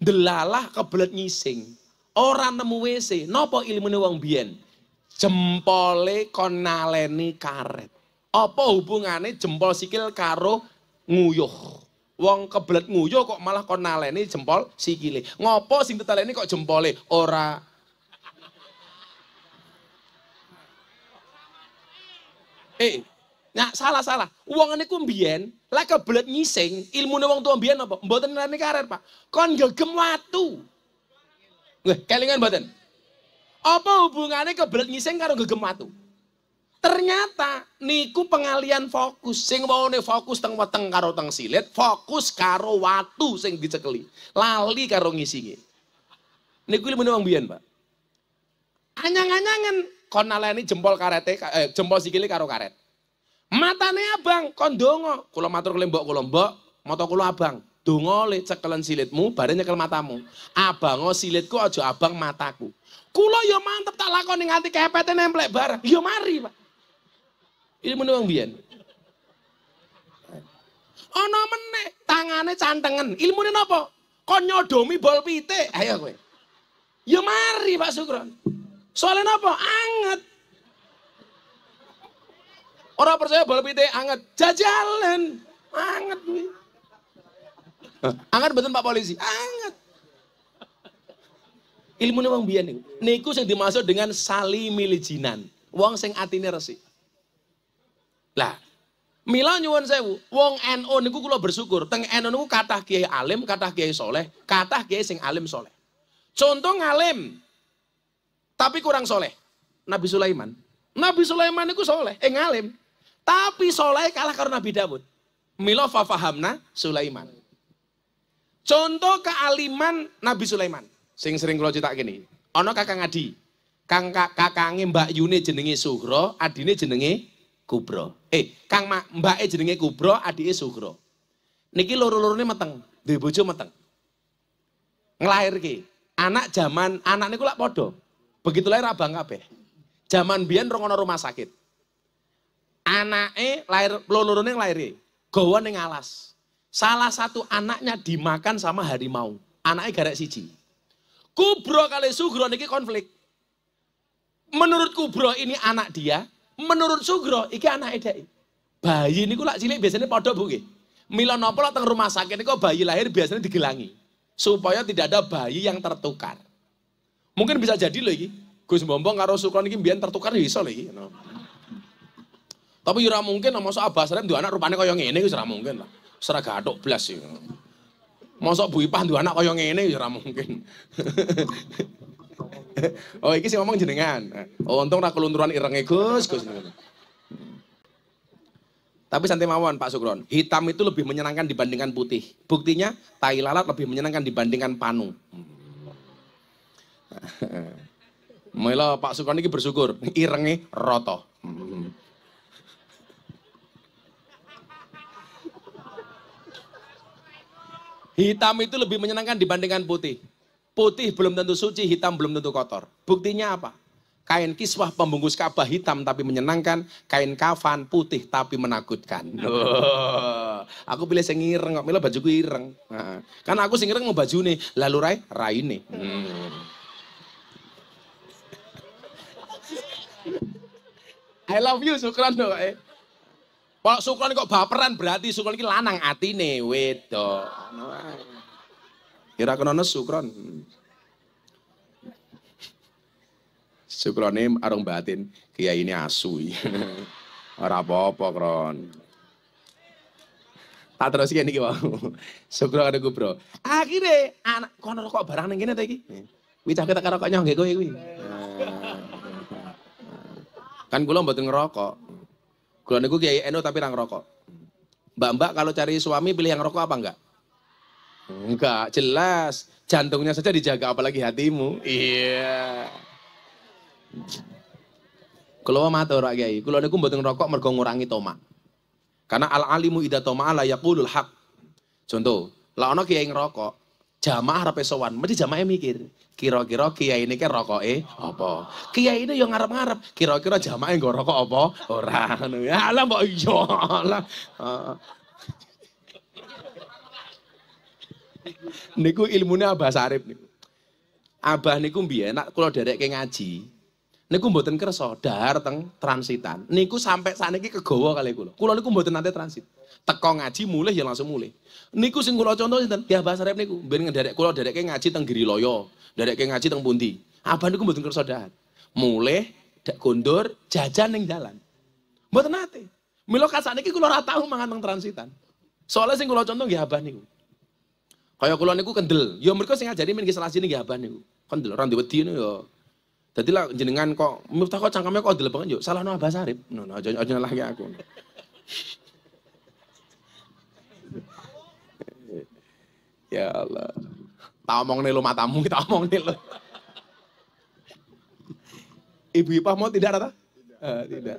Delalah kebelet ngising. Orang nemu WC, nopo ilmu ne wong biyen? Jempole kon naleni karet. Apa hubungannya jempol sikil karo nguyuh? Wong kebelet nguyuh kok malah kon jempol sikile. Ngopo sing ini kok jempole? Ora Eh, nah salah salah. Uangannya niku mbiyen lek kebelet ngising, ilmune uang tua mbiyen apa? Mboten nani karir, Pak. Kon gegem watu. Nggak, kelingan mboten? Apa hubungannya kebelet ngising karo gegem watu? Ternyata niku pengalian fokus. Sing nih fokus teng weteng karo teng silet, fokus karo watu sing dicekeli. Lali karo ngisinge. Niku ilmune bang biyen, Pak. Anyang-anyangan kon naleni jempol karet, e, eh, jempol sikile karo karet. Matane abang kon donga, kula matur kule mbok kula mbok, mata kula abang. Donga le cekelen silitmu badannya nyekel matamu. Abang, oh silitku aja abang mataku. Kulo yo ya mantep tak lakoni nganti kepete nemplek bareng. Ya mari, Pak. Ini menurut biyen. Ana meneh tangane cantengen. Ilmune napa? Kon nyodomi bol pitik. Ayo kowe. Ya mari Pak Sugron. Soalnya apa? Anget. Orang percaya bal pite anget. Jajalan. Anget Anget betul Pak polisi. Anget. Ilmu wong biyen niku. Niku sing dimaksud dengan salimilijinan. Wong sing atine resik. Lah, Mila nyuwun sewu, wong NU NO niku kula bersyukur. Teng NU NO niku kathah kiai alim, kathah kiai soleh, kathah kiai sing alim soleh. Contoh ngalim, tapi kurang soleh. Nabi Sulaiman. Nabi Sulaiman itu soleh, eh ngalim. Tapi soleh kalah karena Nabi Dawud. Milo fahamna Sulaiman. Contoh kealiman Nabi Sulaiman. Sing sering kalau cerita gini. Ono kakang adi. Kang kakange Mbak Yune jenenge Suhro, adine jenenge Kubro. Eh, Kang Mbak E jenenge Kubro, adine Sugro. Niki loro-lorone meteng, duwe bojo meteng. Nglahirke anak zaman anak niku lak padha. Begitu lahir abang kabeh. Zaman biyen rong rumah sakit. Anake lahir lolorone lahir e, gawa ning alas. Salah satu anaknya dimakan sama harimau. Anaknya garek siji. Kubro kali Sugro niki konflik. Menurut Kubro ini anak dia, menurut Sugro iki anak dhek. E. Bayi niku lak cilik biasanya padha Bu nggih. Mila napa teng rumah sakit ini niku bayi lahir biasanya digelangi supaya tidak ada bayi yang tertukar. Mungkin bisa jadi lagi Gus Bombong karo Sukron ini biar tertukar ya bisa loh No. Tapi yura mungkin nah, masuk Abah Salim dua anak rupanya kaya yang yura mungkin lah. Serah gathuk belas ya. masuk Bu Ipah dua anak kaya yang yura mungkin. [LAUGHS] oh iki sih ngomong jenengan. Oh, untung ra kelunturan irenge Gus, Gus. Tapi santai mawon Pak Sukron, hitam itu lebih menyenangkan dibandingkan putih. Buktinya tai lalat lebih menyenangkan dibandingkan panu. [LAUGHS] Mila Pak Sukon bersyukur, irenge roto. [LAUGHS] Hitam itu lebih menyenangkan dibandingkan putih. Putih belum tentu suci, hitam belum tentu kotor. Buktinya apa? Kain kiswah pembungkus Ka'bah hitam tapi menyenangkan, kain kafan putih tapi menakutkan. Nah. [LAUGHS] aku pilih sing ireng kok, mila bajuku ireng. Nah, karena aku sing ireng mau nih. lalu rai nih. Hmm. I love you Sukron dong, Eh. Kalau Sukron kok baperan berarti Sukron iki lanang atine wedo. Kira kena Sukron. ini arung batin kiai ini asu. [LAUGHS] Ora apa-apa, Kron. Tak terus kene iki wae. Sukro karo Bro. Akhire anak kono kok barang ning kene ta iki. Wicah ketek karo kok kowe kuwi. Nah. Kan kula mboten ngerokok. Kula niku Kiai Eno tapi orang ngerokok. Mbak-mbak kalau cari suami pilih yang rokok apa enggak? Enggak, jelas. Jantungnya saja dijaga apalagi hatimu. Iya. Yeah. Kula matur Pak Kiai, kula niku mboten ngerokok mergo ngurangi tomak. Karena al alimu ida toma'ala yaqulul haq. Contoh, lah ana kiai ngerokok, jamaah rapi sowan, mesti jamaah mikir. Kira-kira kiai ini kan rokok eh apa? Kiai ini yang ngarep-ngarep, kira-kira jamaah yang rokok apa? Ora Ya Allah, mbak iya Ini [LAUGHS] niku ilmunya Abah Sarip niku. Abah niku mbiyen nak dari ke ngaji. Niku mboten kerso, dahar teng transitan. Niku sampai ke kegawa kali Kulau ini niku mboten nanti transit teko ngaji mulih ya langsung mulih. Niku sing kula contoh sinten? Ya bahasa rep niku. Ben ngendarek kula dereke ngaji teng Giriloyo, dereke ngaji teng pundi. Apa niku mboten kersa dahat. Mulih dak kondur jajan ning dalan. Mboten nate. Mila kasane iki kula ora tau mangan teng transitan. Soalnya sing kula contoh nggih abah niku. Kaya kula niku kendel. Ya mereka sing ngajari men salah sini nggih abah niku. Kendel ora duwe niku ya. Dadi lah jenengan kok miftah kok cangkeme kok delebeng yo salahno abah Sarip. No, no, aja aja lah aku. Ya Allah. Tak omong nih lo matamu, kita omong nih lo. Ibu Ipah mau tidak rata? Eh, tidak. Uh, eh, tidak.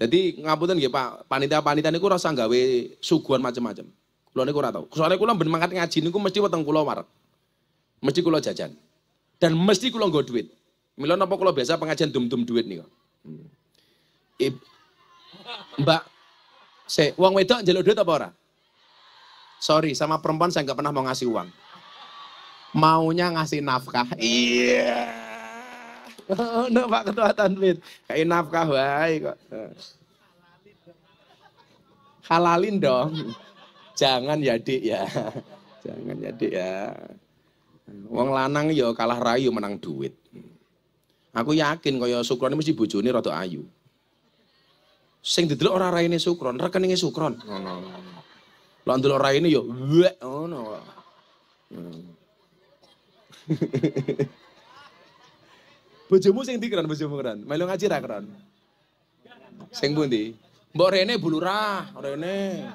jadi ngapunten nggih Pak, panitia-panitia niku rasa gawe suguhan macam-macam. Kula niku ora tau. Soale kula ben mangkat ngaji niku mesti potong kula marak, Mesti kula jajan. Dan mesti kulo nggo duit. Mila napa kula biasa pengajian dum-dum duit nih. Hmm. Mbak, se wong wedok njaluk duit apa ora? Sorry, sama perempuan saya nggak pernah mau ngasih uang. Maunya ngasih nafkah. Iya. Yeah. [LAUGHS] no, Pak Ketua Tanwin. Kayak nafkah baik kok. Halalin dong. Jangan ya, Dik ya. Jangan ya, Dik ya. Wong lanang ya kalah rayu menang duit. Aku yakin kaya Sukron mesti bojone rada ayu. Sing didelok ora raine Sukron, rekeninge Sukron. Ngono. Oh, no. Lah ndelok raine yo wek ngono. [LAUGHS] Bojomu sing dikran bojomu keren. Melu ngaji ra keran. Sing pundi? Mbok rene bulurah, rene.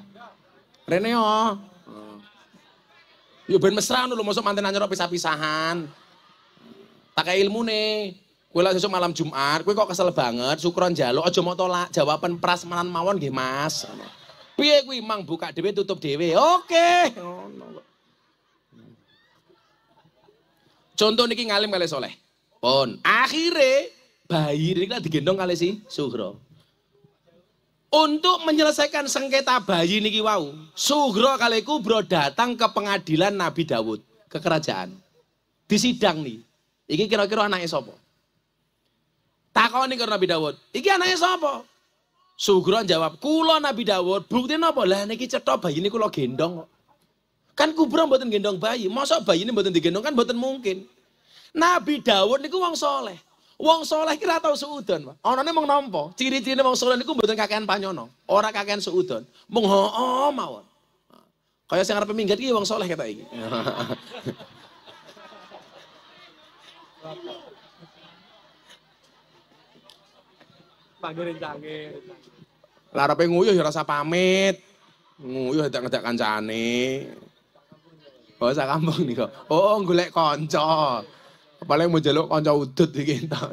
Rene yo. Hmm. Yo ben mesra ngono lho masuk mantenan nyerok pisah-pisahan. Tak ilmu nih. Kue lah sesuk malam Jumat, Kue kok kesel banget, sukron jaluk aja mau tolak jawaban prasmanan mawon gih Mas. Piye kuwi mang buka dhewe tutup dhewe. Oke. Contoh niki ngalim kali soleh. Pon. Akhirnya bayi ini kita digendong kali si Sugro. Untuk menyelesaikan sengketa bayi niki wau, Sugro kali Kubro datang ke pengadilan Nabi Dawud, ke kerajaan. Di sidang nih. Iki kira-kira anaknya sopo. nih karo Nabi Dawud, iki anaknya sopo? Sugron jawab, kulo Nabi Dawud, bukti napa? Lah niki kan bayi ini kulo gendong Kan kuburan buatin gendong bayi, masa bayi ini buatin digendong kan buatin mungkin. Nabi Dawud niku wong soleh. Wong soleh kira tau seudon, orangnya mau nampo ciri ciri wong soleh niku buatan kakean panyono, orang kakean seudon. Mung o oh, oh, mawon. Kaya sing arep minggat iki wong soleh kata ini. [LAUGHS] pagi rencange. Lah arepe nguyuh ya rasa pamit. Nguyuh ngedak-ngedak kancane. Oh, sak kampung nih kok. Oh, oh golek kanca. Paling mau jaluk kanca udut iki entok.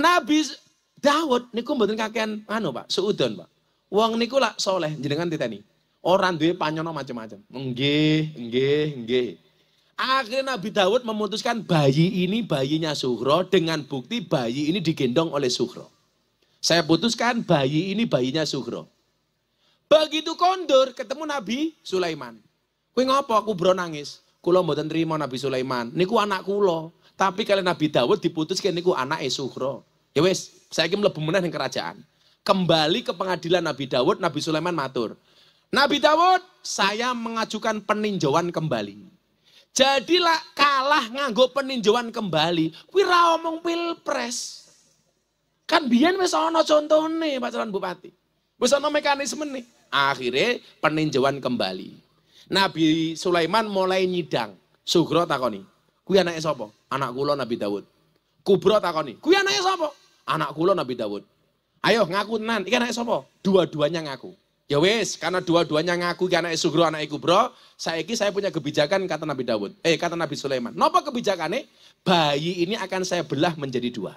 Nabi Daud niku mboten kakean anu, Pak, seudon, Pak. Wong niku lak soleh jenengan titeni. Orang duwe panyono macam-macam. Nggih, nggih, nggih. Akhirnya Nabi Dawud memutuskan bayi ini bayinya Suhro dengan bukti bayi ini digendong oleh Suhro. Saya putuskan bayi ini bayinya Suhro. Begitu kondur ketemu Nabi Sulaiman. Kue ngopo aku bro nangis. Kulo mboten terima Nabi Sulaiman. Niku anak kulo. Tapi kalian Nabi Dawud diputuskan niku anak Suhro. Ya wis, saya ingin lebih menang kerajaan. Kembali ke pengadilan Nabi Dawud, Nabi Sulaiman matur. Nabi Dawud, saya mengajukan peninjauan kembali. Jadilah kalah nganggo peninjauan kembali. Kuwi ra omong pilpres. Kan biyen wis ana contone Pak calon bupati. Wis ana mekanisme nih. Akhirnya peninjauan kembali. Nabi Sulaiman mulai nyidang. Sugro takoni. Kuwi anake sapa? Anak kula Nabi Daud. Kubro takoni. Kuwi anake sapa? Anak kula Nabi Daud. Ayo ngaku tenan, iki anake sapa? Dua-duanya ngaku. Ya wes, karena dua-duanya ngaku karena anak sugro anak Saya saiki saya punya kebijakan kata Nabi Dawud. Eh kata Nabi Sulaiman. Napa kebijakannya? Bayi ini akan saya belah menjadi dua.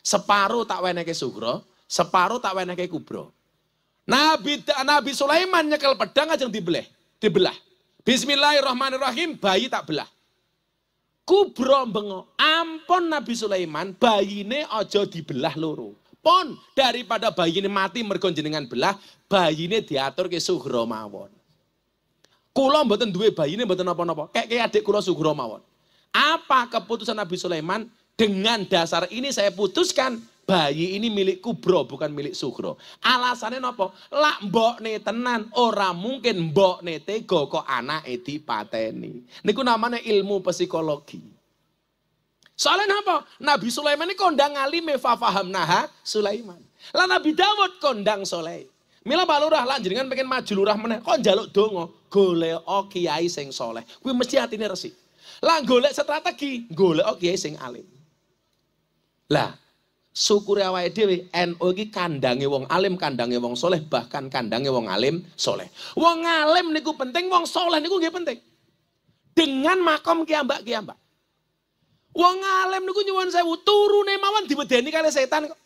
Separuh tak weneke sugro, separuh tak weneke kubro. Nabi Nabi Sulaiman nyekel pedang aja yang dibelah, dibelah. Bismillahirrahmanirrahim, bayi tak belah. Kubro bengok, ampun Nabi Sulaiman, bayi ini ojo dibelah loro. Pon daripada bayi ini mati mergo jenengan belah, bayi ini diatur ke sugro mawon. Kulo mboten duwe bayi ini mboten apa napa Kayak kayak adik kulo sugro mawon. Apa keputusan Nabi Sulaiman? Dengan dasar ini saya putuskan bayi ini milik kubro bukan milik sugro. Alasannya nopo? Lak mbok ne tenan ora mungkin mbok ne tego kok anak eti pateni. Niku namanya ilmu psikologi. Soalnya apa? Nabi Sulaiman ini kondang ngalime fafaham naha Sulaiman. Lah Nabi Dawud kondang soleh. Mila Pak Lurah dengan jenengan pengen maju lurah meneh, kon jaluk Gole o kiai sing soleh. kui mesti hati ini resik. Lah golek strategi, o kiai sing alim. Lah syukure awake dhewe NU iki kandangi wong alim, kandangi wong soleh, bahkan kandangi wong alim soleh. Wong alim niku penting, wong soleh niku gak penting. Dengan makom kiambak-kiambak. Wong alim niku nyuwun sewu turune mawon diwedeni kali setan kok.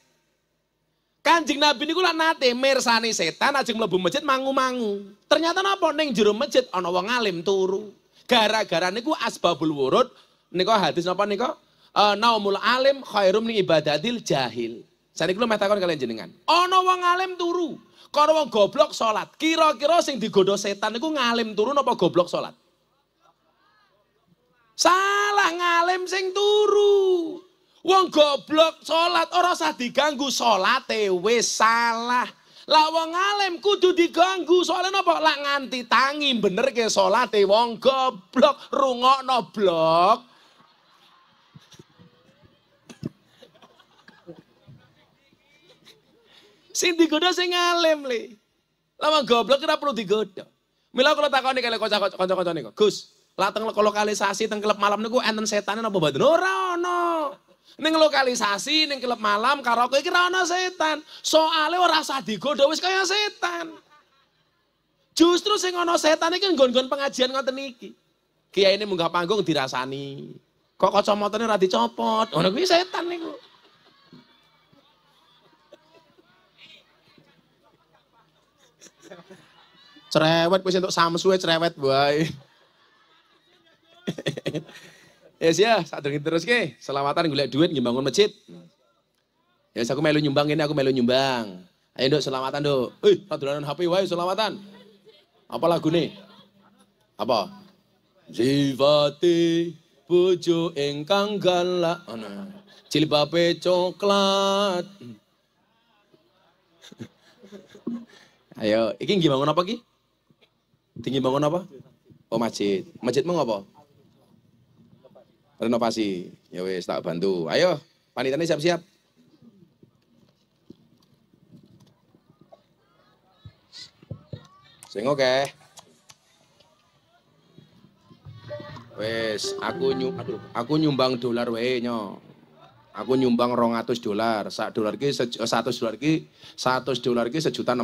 Kanjeng Nabi niku lak nate mirsani setan ajeng mlebu masjid mangu-mangu. Ternyata napa ning jero masjid ana wong alim turu. Gara-gara niku asbabul wurud niku hadis napa niku? Uh, eh, naumul alim khairum ning ibadatil jahil. Sani kula meh takon kalian jenengan. Ana wong alim turu, karo wong goblok salat. Kira-kira sing digodho setan niku ngalim turu napa goblok salat? Salah ngalem sing turu. Wong goblok salat ora usah diganggu salate wis salah. Lah wong alim kudu diganggu soalnya napa lak nganti tangi bener ke salate wong goblok rungokno blok. sing digoda sing alim li. Lah wong goblok ora perlu digoda. Mila kula takoni kali kanca-kanca niku, Gus, lah teng lokalisasi teng klub malam niku enten setane apa mboten? Ora ana. Ning lokalisasi ning klub malam karaoke iki ora setan. Soale ora usah digodho wis kaya setan. Justru sing ana setan iki nggon-nggon pengajian ngoten iki. Kiai ini munggah panggung dirasani. Kok kacamatane ora dicopot? Ngono kuwi setan niku. cerewet wis entuk samsuwe cerewet wae yes [LAUGHS] ya, saat terus ke, selamatan liat duit nggih bangun masjid. Ya yes, aku melu nyumbang ini aku melu nyumbang. Ayo dok, selamatan dok. Eh, padulanan HP wah, selamatan. Apa lagu nih? Apa? Zivati bojo engkang galak. Oh, nah. Jilbabe coklat. [LAUGHS] Ayo, ini nggih bangun apa ki? Tinggi bangun apa? Oh masjid. Masjid mau apa? renovasi. Ya wis tak bantu. Ayo, panitane siap-siap. Sing oke. Okay. Wes, aku nyum, aku nyumbang dolar wae nyo. Aku nyumbang 200 dolar. Sak dolar ki 100 eh, dolar ki 100 dolar ki 1.600.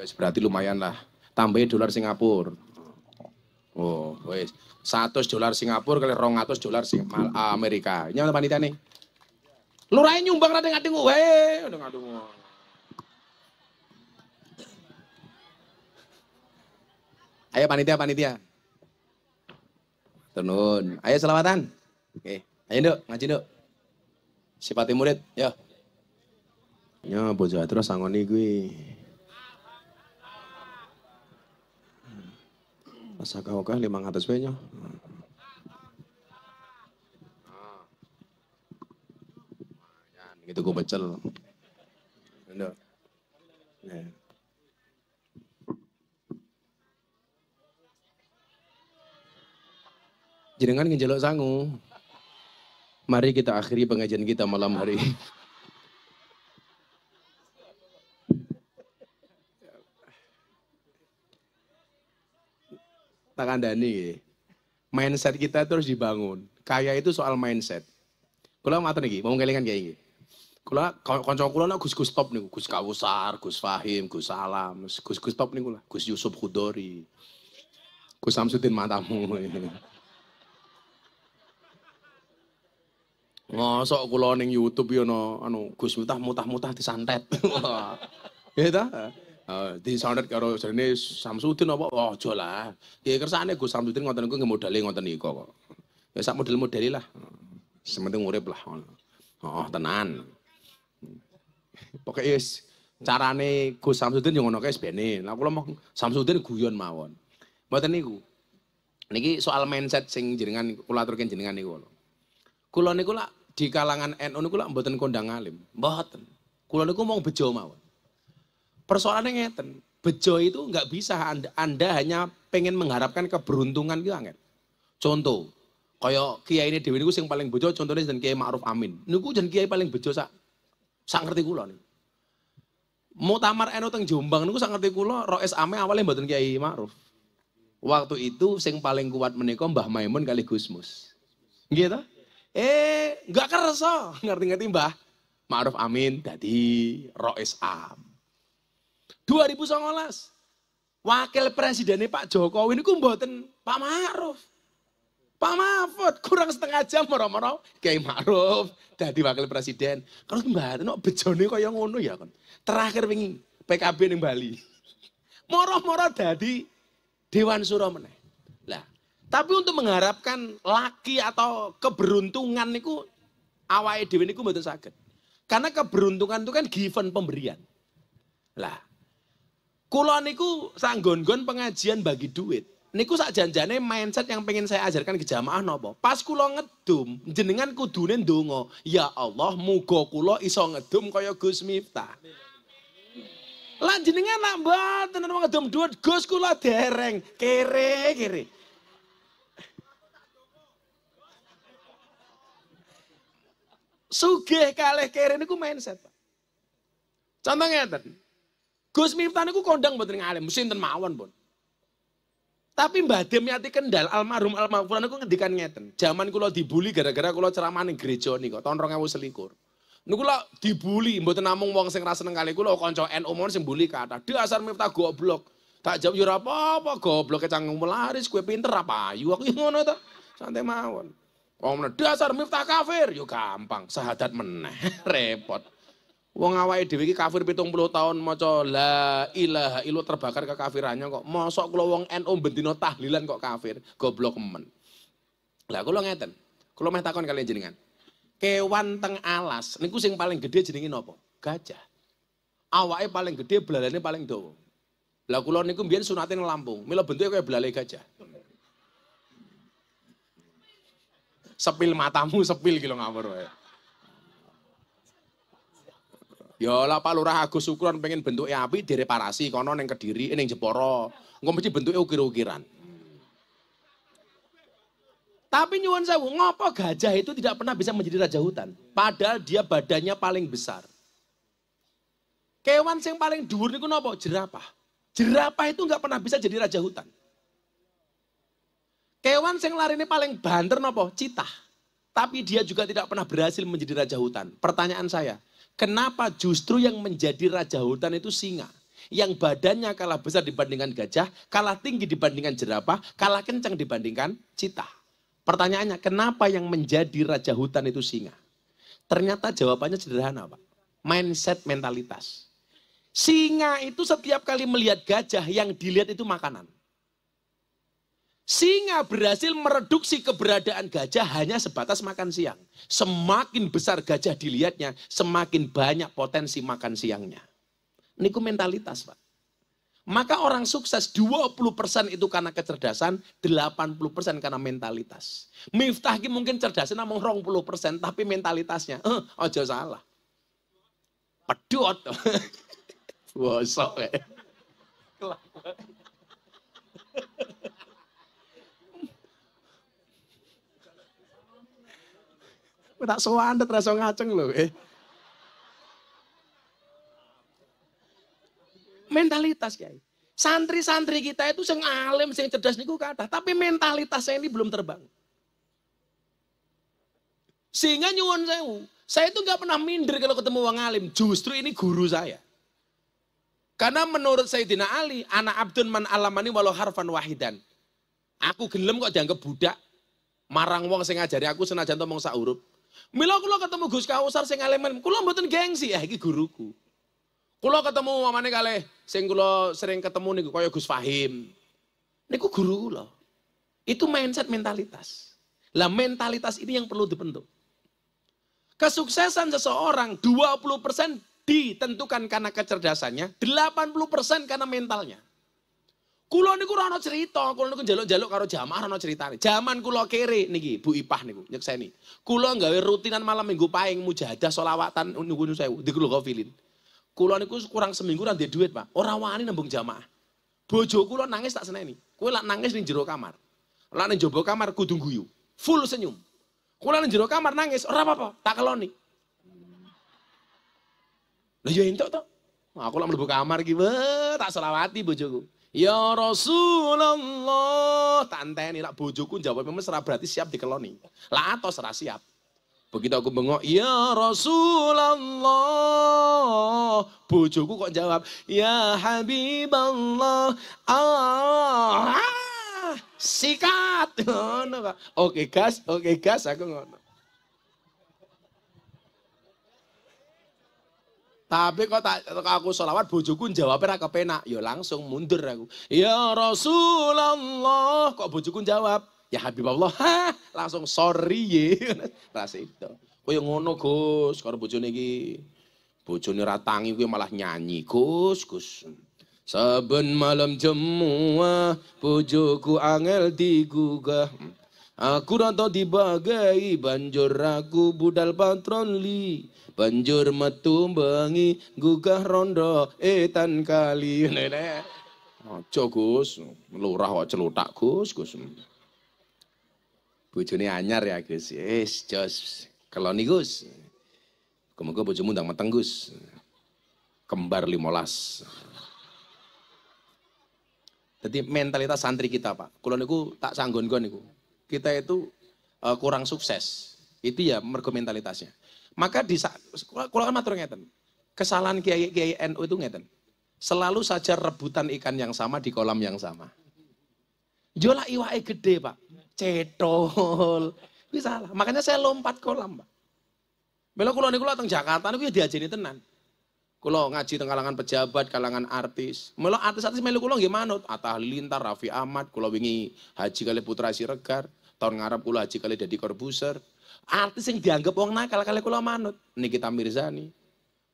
Ya berarti lumayan lah. Tambahi dolar Singapura. Oh, wes. satu dolar Singapura kali 200 dolar sing ah, Amerika. Nyampe panitia nih. Lurahe nyumbang tunggu, ngating udah nggak tunggu. Ayo panitia, panitia. Tenun. Ayo selamatan. Oke. Ayo dok, ngaji dok. Sifati murid, ya. Ya, bojo terus sangoni gue. kah 500 peño. banyak, gitu gue pecel. jangan iya. Jenengan ngejelok sangu. Mari kita akhiri pengajian kita malam hari. tak nih mindset kita terus dibangun kaya itu soal mindset Kulo mau niki mau ngelingan kayak gini Kulo konco kulo Gus Gus Top nih, Gus Kawusar Gus Fahim Gus Salam Gus Gus Top nih lah Gus Yusuf Khudori Gus Samsudin matamu [LAUGHS] Ngosok kulo ning YouTube yo ana anu Gus Mutah mutah mutah disantet. [LAUGHS] Ya ta? di eh, disonet karo sam Samsudin apa aja lah. Ya kersane gue Samsudin ngoten niku nggih modale ngoten niku kok. Ya sak model modalin lah. Sementing ngurep lah. Oh, tenan. Pokoke wis carane Gus Samsudin yo ngono kae bene. Lah kula mau Samsudin guyon mawon. Mboten niku. Niki soal mindset sing jenengan kula aturke jenengan niku lho. Kula niku lak di kalangan NU niku lak mboten kondang alim. Mboten. Kula niku mau bejo mawon. Persoalannya ngeten, bejo itu nggak bisa anda, anda hanya pengen mengharapkan keberuntungan gitu angin. Contoh, kaya kiai ini dewi niku sing paling bejo contohnya dan kiai Ma'ruf Amin. Niku dan kiai paling bejo sak sak ngerti kula nih. tamar eno teng Jombang niku sak ngerti kula Roes Ame awalnya mboten kiai Ma'ruf. Waktu itu sing paling kuat menikom Mbah Maimun kali Gusmus. gitu Eh, nggak kerasa [LAUGHS] ngerti-ngerti Mbah Ma'ruf Amin jadi Roes Am. E. 2019. Wakil presidennya Pak Jokowi ini kumbotin Pak Maruf. Pak Mahfud kurang setengah jam moro-moro kayak Maruf jadi wakil presiden. Kalau mboten kok bejone yang ngono ya kan. Terakhir ini PKB di Bali. [LAUGHS] Moro-moro -moro Dewan Suro meneh. Lah, tapi untuk mengharapkan laki atau keberuntungan niku awal Dewi niku betul sakit Karena keberuntungan itu kan given pemberian. Lah, Kula niku sanggon-gon pengajian bagi duit. Niku sak janjane mindset yang pengen saya ajarkan ke jamaah nopo. Pas kula ngedum, jenengan kudune dungo. ya Allah mugo kulo iso ngedum kaya Gus Miftah. Lan jenengan nak mboten ngedum duit, Gus kulo dereng, kere kere. Sugih kalih kere niku mindset, Contohnya Contoh Gus Miftah itu kondang buat ngalim, sinten mawon pun. Tapi Mbah Dem Yati Kendal almarhum almarhum niku ngedikan ngeten, zaman kula dibully gara-gara kula ceramah ning gereja nika tahun 2021. Niku kula dibully mboten namung wong sing ra seneng kali kula kanca NU mon sing bully kata, "Dasar Miftah blok, Tak jawab yo ya ora apa-apa, goblok canggung melaris, kowe pinter apa ayu aku [LAUGHS] ngono tuh, Santai mawon. Wong dasar Miftah kafir, yo ya gampang, sahadat meneh, [LAUGHS] repot. Wong awake dhewe iki kafir 70 tahun maca la ilaha illallah terbakar kekafirannya kok. Mosok kula wong NU bendina tahlilan kok kafir, goblok men. Lah kula ngeten. Kula meh takon kalian jenengan. Kewan teng alas niku sing paling gede jenenge napa? Gajah. Awake paling gede, belalane paling dawa. Lah kula niku mbiyen sunate nang Lampung, mila bentuke kaya belalai gajah. Sepil matamu sepil kilo ngawur wae. Ya lah Pak Lurah Agus Sukron pengen bentuknya api direparasi kono yang Kediri yang eh, Jeporo. Engko mesti bentuknya ukir-ukiran. Tapi nyuwun saya, ngopo gajah itu tidak pernah bisa menjadi raja hutan? Padahal dia badannya paling besar. Kewan yang paling dhuwur niku nopo? Jerapah. Jerapah itu nggak pernah bisa jadi raja hutan. Kewan yang lari ini paling banter nopo? Citah. Tapi dia juga tidak pernah berhasil menjadi raja hutan. Pertanyaan saya, Kenapa justru yang menjadi raja hutan itu singa? Yang badannya kalah besar dibandingkan gajah, kalah tinggi dibandingkan jerapah, kalah kencang dibandingkan cita. Pertanyaannya, kenapa yang menjadi raja hutan itu singa? Ternyata jawabannya sederhana, Pak. Mindset mentalitas. Singa itu setiap kali melihat gajah yang dilihat itu makanan. Singa berhasil mereduksi keberadaan gajah hanya sebatas makan siang. Semakin besar gajah dilihatnya, semakin banyak potensi makan siangnya. Niku mentalitas, Pak. Maka orang sukses 20% itu karena kecerdasan, 80% karena mentalitas. Miftah ini mungkin cerdasnya namun rong puluh persen tapi mentalitasnya, eh, ojo salah. Pedot. [LAUGHS] Bosok. Kelakuan. Eh. Kita tak sowandet rasa ngaceng lo, eh. Mentalitas Kiai. Santri-santri kita itu sing alim, sing cerdas niku kata, tapi mentalitasnya ini belum terbang. Sehingga nyuwun sewu, saya itu nggak pernah minder kalau ketemu wong alim, justru ini guru saya. Karena menurut Sayyidina Ali, anak abdun man alamani walau harfan wahidan. Aku gelem kok dianggap budak. Marang wong sing ngajari aku senajan tomong saurup. Mila kula ketemu Gus Kausar sing elemen, kula mboten gengsi, ya iki guruku. Kula ketemu mamane kalih sing kula sering ketemu niku kaya Gus Fahim. Niku guru kula. Itu mindset mentalitas. Lah mentalitas ini yang perlu dibentuk. Kesuksesan seseorang 20% ditentukan karena kecerdasannya, 80% karena mentalnya. Kulo niku ora ana cerita, kulo niku njaluk-njaluk karo jamaah ana critane. Jaman kulo kere niki Bu Ipah niku nyekseni. Kulo gawe rutinan malam Minggu paing mujahadah selawatan niku sewu kulo gofilin. Kulo niku kurang seminggu ora duwe duit, Pak. Ora wani nembung jamaah. Bojo kulon nangis tak seneni. Kowe lak nangis ning jero kamar. Lak ning jero kamar kudu guyu. Full senyum. Kulo ning jero kamar nangis, ora apa-apa, tak keloni. Lah ya entuk to. Aku lak mlebu kamar iki, tak selawati bojoku. Ya Rasulullah. ini rak bojoku memang mesra berarti siap dikeloni. Lah toh serah siap. Begitu aku bengok, ya Rasulullah. Bojoku kok jawab, ya Habiballah. Ah, sikat. [LAUGHS] Oke gas, oke gas aku ngono. Tapi kok tak aku sholawat bojoku jawabnya ora kepenak, ya langsung mundur aku. Ya Rasulullah, kok bojoku jawab? Ya Habibullah, [LAUGHS] ha, langsung sorry ye. [LAUGHS] Rasa itu. Kowe ya ngono Gus, karo bojone iki. Bojone ora tangi kuwi ya malah nyanyi, Gus, Gus. Saben malam jemua, bojoku angel digugah. Aku di dibagai banjur aku budal patron li banjur metu bengi gugah rondo etan kali nenek, aja Gus lurah kok celutak Gus Gus bojone anyar ya Gus wis jos keloni Gus Kemoga bojomu ndang mateng Gus kembar 15 jadi mentalitas santri kita Pak kula niku tak sanggon niku kita itu uh, kurang sukses itu ya mergo mentalitasnya maka di kalau matur ngeten. Kesalahan kiai-kiai NU itu ngeten. Selalu saja rebutan ikan yang sama di kolam yang sama. Jola iwae gede, Pak. Cetol. Kuwi salah. Makanya saya lompat kolam, Pak. Melo kula niku teng Jakarta niku dia diajeni tenan. Kulo ngaji teng kalangan pejabat, kalangan artis. Melo artis-artis melo kula gimana manut, Atah Lintar Raffi Ahmad, kula wingi haji kali Putra Siregar. Tahun ngarep kula haji kali jadi korbuser Artis yang dianggap wong nakal kali kula manut. Nikita Mirzani.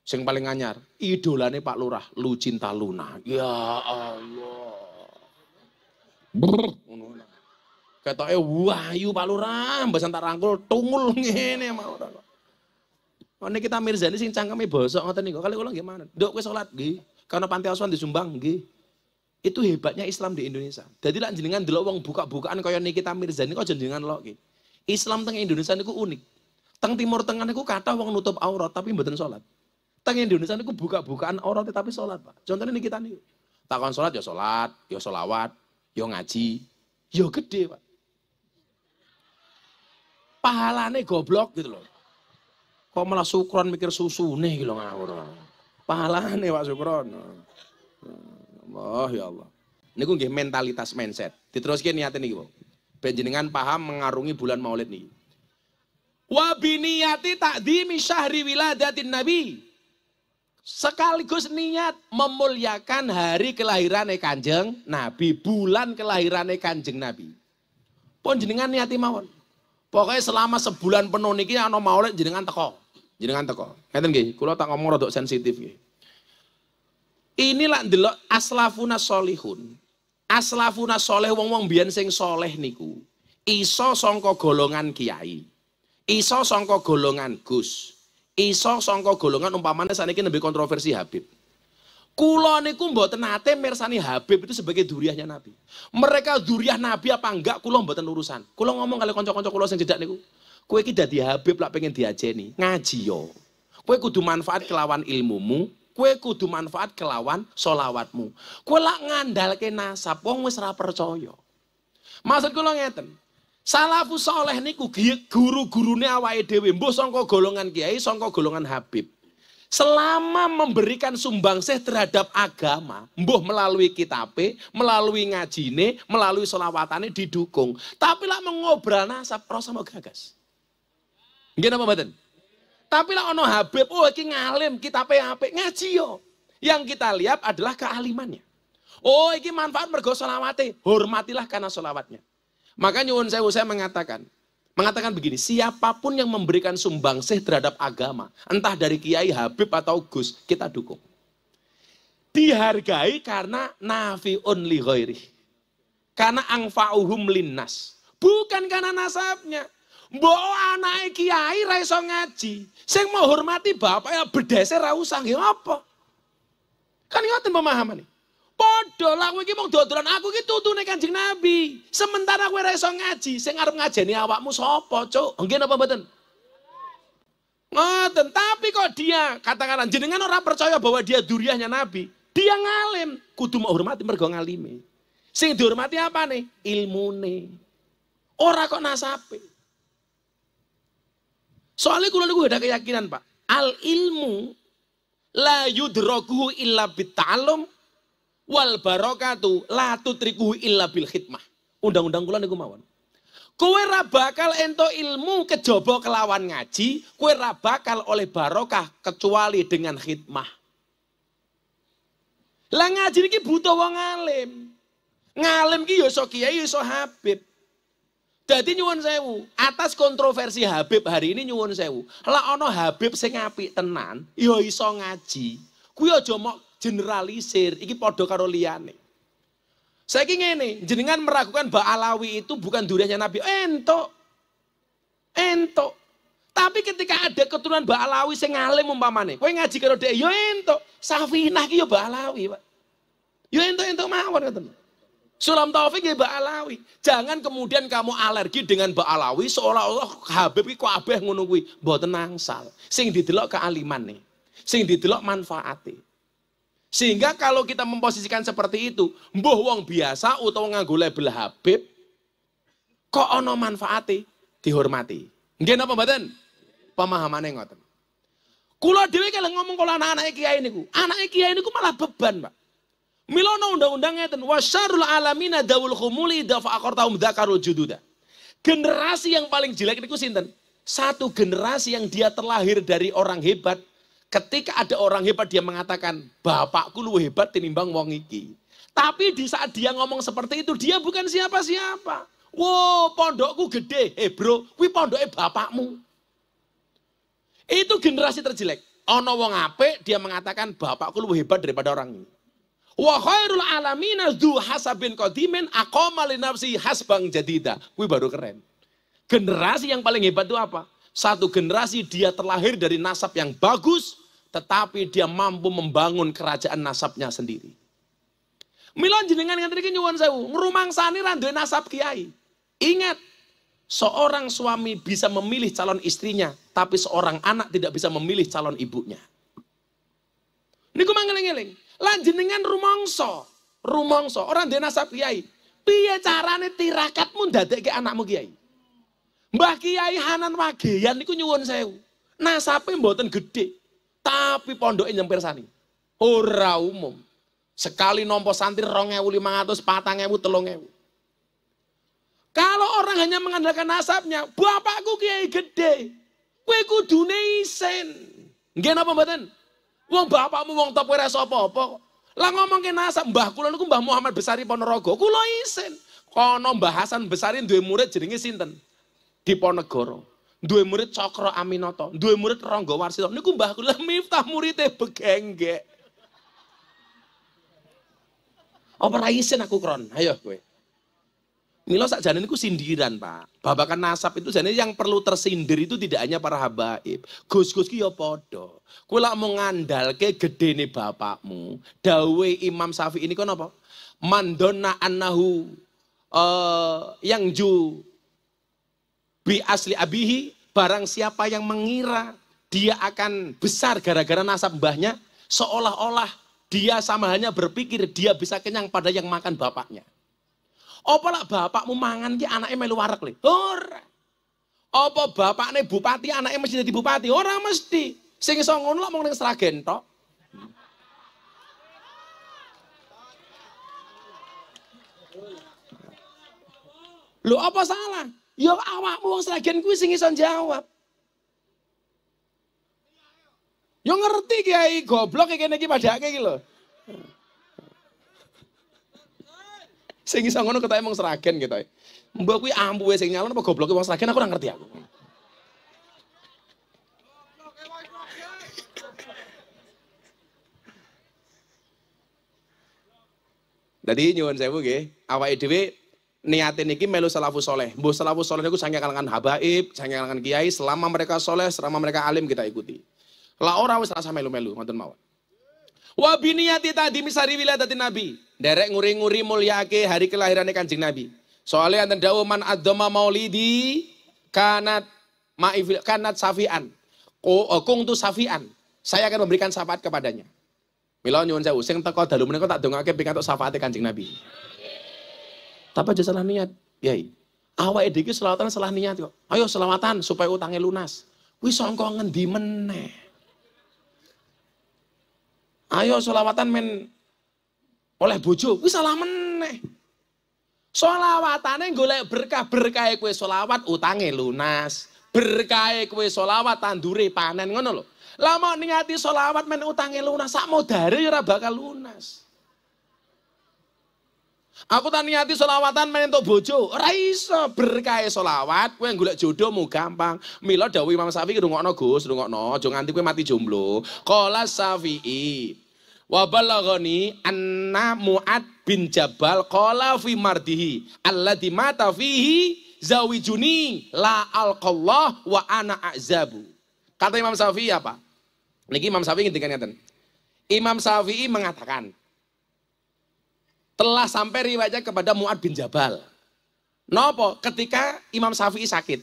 Sing paling anyar, idolane Pak Lurah, Lu Cinta Luna. Ya Allah. Kata eh wahyu Pak Lurah, mbah tak rangkul tungul ngene mau ta kok. Ini kita Mirzani sing cangkeme bosok ngoten niku. Kali kula nggih manut. Nduk kowe salat nggih. Karena panti asuhan disumbang nggih. Itu hebatnya Islam di Indonesia. Jadi lah jenengan dulu uang buka-bukaan kaya Nikita Mirzani kok jenengan lo gitu. Islam teng Indonesia niku unik. Teng Timur Tengah niku kata uang nutup aurat tapi mboten sholat. Teng Indonesia niku buka-bukaan aurat tapi sholat Pak. Contohnya Nikita ini takkan sholat ya sholat, ya selawat, ya ngaji, ya gede, Pak. Pahalane goblok gitu loh. Kok malah sukron mikir susu nih gitu ngawur. Pahalane Pak Sukron. Allah ya Allah. Ini gue mentalitas mindset. Diteruskan niat ini, Bu. Ben jenengan paham mengarungi bulan Maulid nih. Wabiniati tak takdimi syahri wiladatin Nabi. Sekaligus niat memuliakan hari kelahiran Kanjeng Nabi, bulan kelahiran Kanjeng Nabi. Pun jenengan niati mawon. Pokoknya selama sebulan penuh niki ana maulid jenengan teko. Jenengan teko. Ngeten nggih, kula tak ngomong rada sensitif nggih. Inilah delok aslafuna solihun. Aslafuna soleh wong-wong biyen sing soleh niku. Iso songko golongan kiai. Iso songko golongan Gus. Iso songko golongan umpamanya saat ini lebih kontroversi Habib. Kulo niku mboten nate mersani Habib itu sebagai duriahnya Nabi. Mereka duriah Nabi apa enggak kulo mboten urusan. Kulo ngomong kali kanca-kanca kulo sing cedak niku. Kowe iki dadi Habib lak pengen diajeni, ngaji yo. Kowe kudu manfaat kelawan ilmumu, Kue kudu manfaat kelawan solawatmu. Kue lak ke nasab wong wis ra percaya. Maksud kula ngeten. Salafus soleh niku guru-gurune awake dhewe, mbuh sangka golongan kiai, sangka golongan habib. Selama memberikan sumbangsih terhadap agama, mbuh melalui kitabe, melalui ngajine, melalui selawatane didukung. Tapi lah mengobrol nasab rasa mau gagas. Gimana napa tapi lah ono Habib, oh iki ngalim, kita apa ngaji yo. Yang kita lihat adalah kealimannya. Oh iki manfaat mergo solawati, hormatilah karena solawatnya. Maka nyuwun saya, saya mengatakan, mengatakan begini, siapapun yang memberikan sumbangsih terhadap agama, entah dari Kiai Habib atau Gus, kita dukung. Dihargai karena nafi'un li ghairi. Karena angfa'uhum linnas. Bukan karena nasabnya. Mbok anake kiai ra iso ngaji. Sing hormati bapak ya bedese ra usah nggih ya apa? Kan ngoten pemahamane. Padha lah kowe iki mung dodolan aku iki tutune Kanjeng Nabi. Sementara kowe ra iso ngaji, sing arep ngajeni awakmu sapa, Cuk? Nggih napa mboten? Ngoten, tapi kok dia katakanlah jenengan orang percaya bahwa dia duriahnya Nabi. Dia ngalim, kudu mau hormati mergo ngalime. Sing dihormati apa nih? Ilmu nih. Ora kok nasape. Soalnya kalau gue ada keyakinan, Pak. Al ilmu la yudroku illa bitalum wal barokatu la tutriku illa bil khidmah. Undang-undang kula niku mawon. ra bakal ento ilmu kejobo kelawan ngaji, kue bakal oleh barokah kecuali dengan khidmah. Lah ngaji iki butuh wong alim. Ngalim iki ya iso kiai yo ya habib. Jadi nyuwun sewu, atas kontroversi Habib hari ini nyuwun sewu. Lah ono Habib sing apik tenan, ya iso ngaji. Kuwi aja mok generalisir, iki padha karo liyane. Saiki ngene, jenengan meragukan Baalawi itu bukan duriannya Nabi. ento ento Tapi ketika ada keturunan Baalawi Alawi sing alim umpamane, kowe ngaji karo dhek ya entok. Safinah ki ya Mbak Alawi, Pak. Ya entok-entok mawon ngoten. Sulam Taufik ya Baalawi, Jangan kemudian kamu alergi dengan Baalawi seolah-olah Habib iku abeh ngono kuwi, tenang sal, Sing didelok kealiman nih, e. sing didelok manfaati, e. Sehingga kalau kita memposisikan seperti itu, mbuh wong biasa utawa nganggo label Habib kok ono manfaati e? dihormati. Nggih napa mboten? Pemahamane ngoten. Kula dhewe kalau ngomong kalau anak-anak kiai niku, anak kiai niku malah beban, Pak. Milono undang-undang ngeten wasyarul alamina dawul khumuli dafa aqartahum dzakaru jududa. Generasi yang paling jelek itu sinten? Satu generasi yang dia terlahir dari orang hebat. Ketika ada orang hebat dia mengatakan, "Bapakku lu hebat tinimbang wong iki." Tapi di saat dia ngomong seperti itu, dia bukan siapa-siapa. Wow, pondokku gede. Eh hey bro, kuwi pondoknya bapakmu. Itu generasi terjelek. Ono wong ape dia mengatakan bapakku lebih hebat daripada orang ini. Wa khairul alamina dzu hasabin qadimin aqama li nafsi hasbang jadida. Kuwi baru keren. Generasi yang paling hebat itu apa? Satu generasi dia terlahir dari nasab yang bagus, tetapi dia mampu membangun kerajaan nasabnya sendiri. Mila jenengan yang terikin nyuwun sewu, ngrumangsani ra duwe nasab kiai. Ingat, seorang suami bisa memilih calon istrinya, tapi seorang anak tidak bisa memilih calon ibunya. Niku mangeling-eling. Lan jenengan rumongso, rumongso orang dia nasab kiai. Piye carane tirakatmu ke anakmu kiai? Mbah Kiai Hanan Wageyan niku nyuwun sewu. Nasabnya mboten gede. tapi pondoknya nyempir sani. Ora umum. Sekali nompo santri 2500, patangewu telongewu. Kalau orang hanya mengandalkan nasabnya, bapakku kiai gede. Kue kudune isen. gak napa mboten? Wong bapakmu wong top ora sapa-apa kok. Lah ngomongke nasab, Mbah kula niku Mbah Muhammad Besari Ponorogo. Kula isin. Kono Mbah Hasan Besari duwe murid jenenge sinten? Diponegoro. Duwe murid Cokro Aminoto, duwe murid Ronggo Warsito. Niku Mbah kula [LAUGHS] miftah murite begengge. Apa ra isin aku kron? Ayo kowe. Milo jane niku sindiran, Pak. Babakan nasab itu jane yang perlu tersindir itu tidak hanya para habaib. Gus-gus ki ya padha. Kuwi lak mung ngandalke gedene bapakmu. Dawe Imam Syafi'i ini kan apa? Mandona annahu uh, eh, yang ju bi asli abihi barang siapa yang mengira dia akan besar gara-gara nasab mbahnya seolah-olah dia sama hanya berpikir dia bisa kenyang pada yang makan bapaknya. Apa lah bapakmu mangan ki anaknya melu warak li? Ora. Apa bapaknya bupati anaknya mesti jadi bupati? Orang mesti. Sing songon ngono lah mung ning Sragen Lo apa salah? Ya awakmu wong Sragen kuwi sing iso jawab. Yo ya ngerti kiai goblok kayak gini gini padake iki sing iso ngono ketoke mung seragen gitu. Eh. Mbok kuwi ampuhe sing nyalon apa gobloke wong seragen aku ora ngerti aku. Jadi nyuwun sewu nggih, awake dhewe niatin niki melu salafu soleh. bu salafu soleh niku sange kalangan habaib, sange kalangan kiai, selama mereka soleh, selama mereka alim kita ikuti. Lah ora wis rasa melu-melu, ngoten mawon. Wa biniyati tadi misari wiladatin Nabi. Derek nguri-nguri mulyake hari kelahiran Kanjeng Nabi. Soalnya anda dawu man adzama maulidi kanat ma'ifil kanat safian. Oh, kung tu safian. Saya akan memberikan syafaat kepadanya. Mila nyuwun sewu sing teko dalu menika tak dongake pikantuk syafaate Kanjeng Nabi. Tapi aja salah niat, Yai. awa dhewe selawatan salah niat kok. Ayo selawatan supaya utangnya lunas. Wis sangka ngendi meneh. Ayo solawatan men oleh bojo, wis salah meneh. Solawatane golek berkah berkah kue solawat utange lunas, berkah kue solawat tandure panen ngono lho. Lama niati solawat men utange lunas, sak modare ora bakal lunas. Aku tak niati solawatan main untuk bojo. Raisa berkah solawat. Kue jodoh jodohmu gampang. Milo dawi Imam Syafi'i no Gus, no Jangan nganti kue mati jomblo. Kola Syafi'i. Wa anna Mu'ad bin Jabal qala fi mardihi alladhi mata fihi zawijuni la alqallah wa ana azabu. Kata Imam Syafi'i apa? Niki Imam Syafi'i ngendikan ngeten. Imam Syafi'i mengatakan telah sampai riwayatnya kepada Mu'ad bin Jabal. Nopo ketika Imam Syafi'i sakit.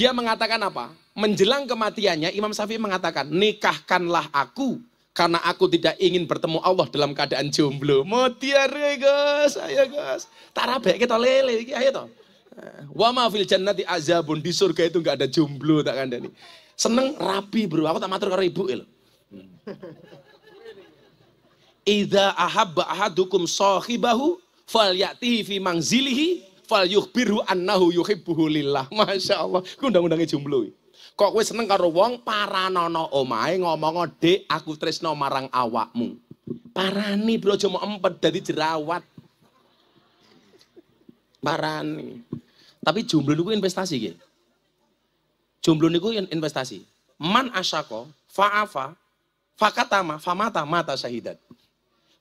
Dia mengatakan apa? Menjelang kematiannya Imam Syafi'i mengatakan, "Nikahkanlah aku karena aku tidak ingin bertemu Allah dalam keadaan jomblo. Mutiara guys, ayo guys. Tarabek kita lele, ayo toh. Eh, wa ma fil jannati azabun di surga itu nggak ada jomblo tak kandani. Seneng rapi bro, aku tak matur karo ibu eh, lho. Hmm. Idza ahabba ahadukum sahibahu yatihi fi mangzilihi falyukhbiru annahu yuhibbuhu lillah. Masya Allah, ku undang-undangnya jomblo. Eh. Kok wis seneng karo wong paranono omahe ngomong Dik, aku tresno marang awakmu. Parani bro cuma empat dari jerawat. Parani. Tapi jomblo niku investasi nggih. Jomblo niku investasi. Man asyako fa'afa fakatama famata mata syahidat.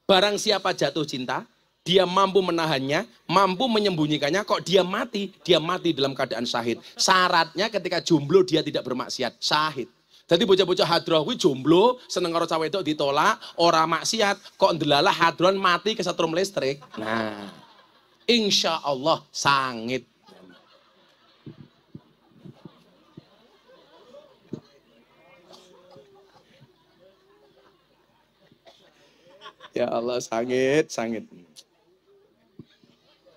Barang siapa jatuh cinta, dia mampu menahannya, mampu menyembunyikannya, kok dia mati, dia mati dalam keadaan syahid. Syaratnya ketika jomblo dia tidak bermaksiat, syahid. Jadi bocah-bocah hadrawi jomblo, seneng karo cawe itu ditolak, ora maksiat, kok ndelalah hadron mati ke kesetrum listrik. Nah, insya Allah sangit. Ya Allah, sangit, sangit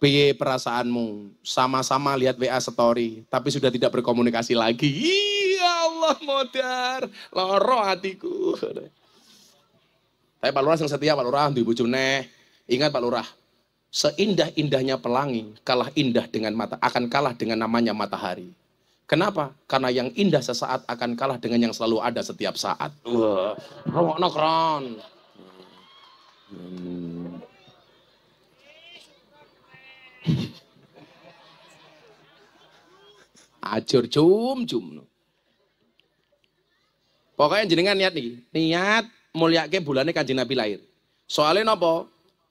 piye perasaanmu? Sama-sama lihat WA story, tapi sudah tidak berkomunikasi lagi. Iya Allah modar, loro hatiku. Tapi Pak Lurah yang setia, Pak Lurah, ibu Juneh. Ingat Pak Lurah, seindah-indahnya pelangi, kalah indah dengan mata, akan kalah dengan namanya matahari. Kenapa? Karena yang indah sesaat akan kalah dengan yang selalu ada setiap saat. Wah, wow. nokron Hmm. Ajur cum-cum. Pokoknya jenengan niat nih, niat ke bulannya kanjeng Nabi lahir. Soalnya nopo,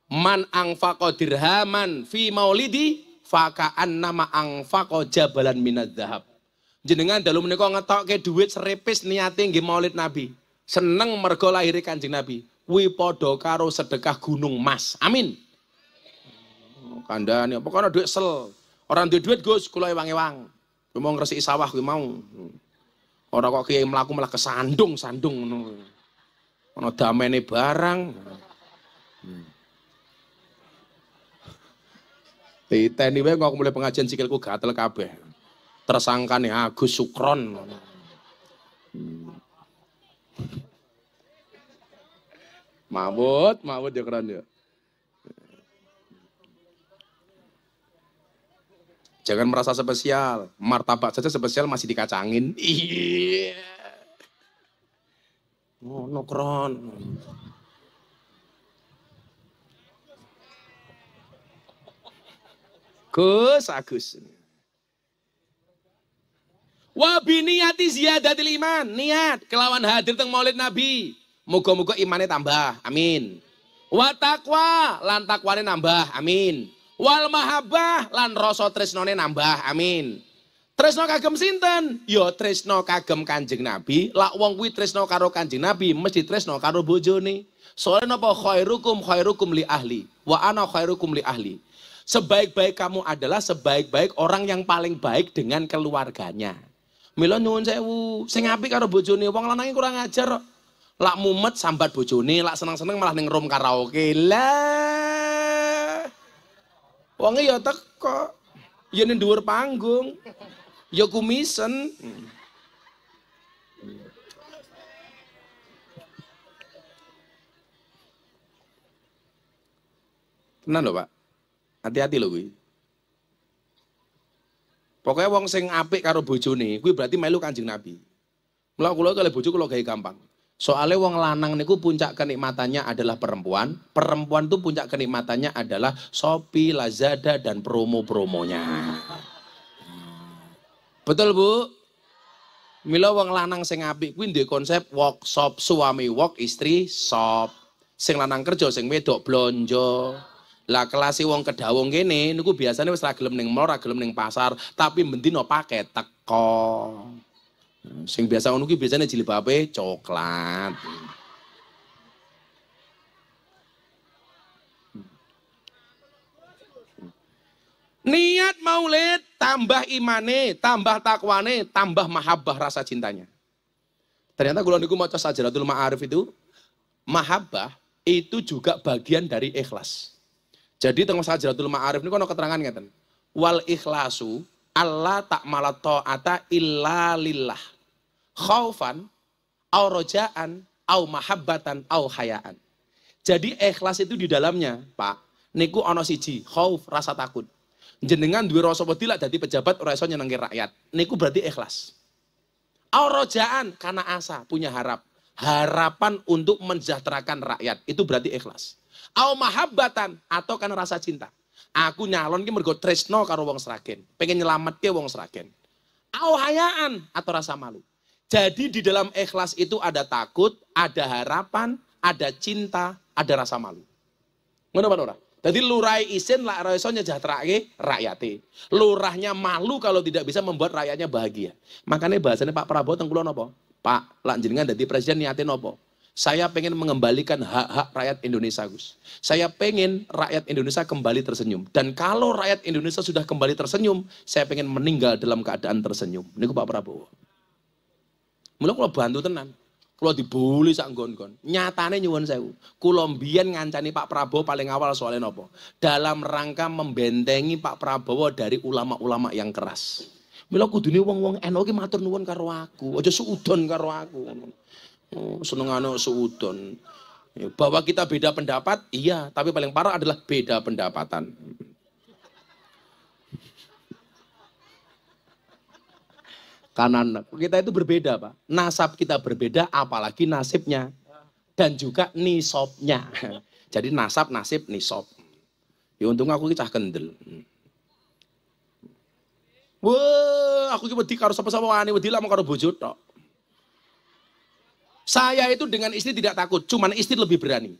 man ang dirhaman fi maulidi fakaan nama ang jabalan minat dahab. Jenengan dalam menikah ngetok ke duit serepis niat tinggi maulid Nabi. Seneng mergo lahir kanjeng Nabi. wipodo padha karo sedekah gunung mas Amin. Oh, kandani apa pokoknya duit sel. Orang duit duit Gus, kulai wangi wangi Gue mau ngresiki sawah gue mau. Ora kok kiai melaku malah kesandung, sandung ngono. Ono damene barang. Diteni wae kok mulai pengajian sikilku gatel kabeh. Tersangkane Agus Sukron. Mabut, mabut ya keren ya. Jangan merasa spesial. Martabak saja spesial masih dikacangin. Iya. Oh, nokron. Gus Agus. Wabi niati ziyadatil iman. Niat kelawan hadir teng Maulid Nabi. Moga-moga imannya tambah. Amin. Wa taqwa lan nambah. Amin wal mahabah lan rasa tresnone nambah. Amin. Tresno kagem sinten? Yo ya, tresno kagem Kanjeng Nabi. Lak wong kuwi tresno karo Kanjeng Nabi mesti tresno karo bojone. Soalnya napa khairukum khairukum li ahli wa ana khairukum li ahli. Sebaik-baik kamu adalah sebaik-baik orang yang paling baik dengan keluarganya. Mila nyuwun sewu, sing apik karo bojone wong lanang kurang ajar Lak mumet sambat bojone, lak seneng-seneng malah ning room karaoke. Lah Wangi ya teko. Ya ning dhuwur panggung. Ya kumisen. Tenang loh Pak. Hati-hati loh gue. Pokoknya wong sing apik karo bojone, kuwi berarti melu Kanjeng Nabi. Mula kula kalih bojo kula gawe gampang. Soalnya wong lanang niku puncak kenikmatannya adalah perempuan. Perempuan tuh puncak kenikmatannya adalah Shopee, Lazada dan promo-promonya. Betul, Bu? Mila wong lanang sing apik kuwi konsep workshop suami work istri shop. Sing lanang kerja sing wedok blonjo. Lah kelas wong kedawung kene niku biasanya wis ra gelem ning mall, ra gelem ning pasar, tapi mendino pakai teko. Sing biasa ngono kuwi biasane jilbabe coklat. Niat maulid tambah imane, tambah takwane, tambah mahabbah rasa cintanya. Ternyata kalau niku maca sajaratul ma'arif itu mahabbah itu juga bagian dari ikhlas. Jadi tengok sajaratul ma'arif ini ana keterangan ngeten. Wal ikhlasu Allah tak malah ta'ata illa lillah. Khaufan, au rojaan, au mahabbatan, au hayaan. Jadi ikhlas itu di dalamnya, Pak. Niku ono siji, khauf, rasa takut. Jenengan duwe rasa wedi lak dadi pejabat ora iso nyenengke rakyat. Niku berarti ikhlas. Au rojaan, karena asa, punya harap. Harapan untuk mensejahterakan rakyat, itu berarti ikhlas. Au mahabbatan, atau karena rasa cinta. Aku nyalon ki mergo tresno karo wong Sragen, pengen nyelamat ke wong Sragen. Au hayaan atau rasa malu. Jadi di dalam ikhlas itu ada takut, ada harapan, ada cinta, ada rasa malu. Ngono apa ora? Jadi lurai isin lak raiso nyejahterake rakyate. Lurahnya malu kalau tidak bisa membuat rakyatnya bahagia. Makanya bahasanya Pak Prabowo teng kula napa? Pak, lak jenengan dadi presiden niate napa? Saya pengen mengembalikan hak-hak rakyat Indonesia, Gus. Saya pengen rakyat Indonesia kembali tersenyum. Dan kalau rakyat Indonesia sudah kembali tersenyum, saya pengen meninggal dalam keadaan tersenyum. Ini Pak Prabowo. Mula kalau bantu tenan. Kalau dibully sak gon-gon, Nyatane nyuwun sewu. Kula ngancani Pak Prabowo paling awal soalnya nopo? Dalam rangka membentengi Pak Prabowo dari ulama-ulama yang keras. Mila kudune wong-wong eno, ki matur nuwun karo aku, aja suudon karo aku. Oh, seneng anu suudon. Ya, bahwa kita beda pendapat, iya, tapi paling parah adalah beda pendapatan. Kanan kita itu berbeda, Pak. Nasab kita berbeda, apalagi nasibnya dan juga nisopnya. Jadi nasab, nasib, nisop. Ya untung aku kita kendel. Wah, aku ki wedi karo sapa-sapa wani wedi lah karo bojo tok. Saya itu dengan istri tidak takut, cuman istri lebih berani.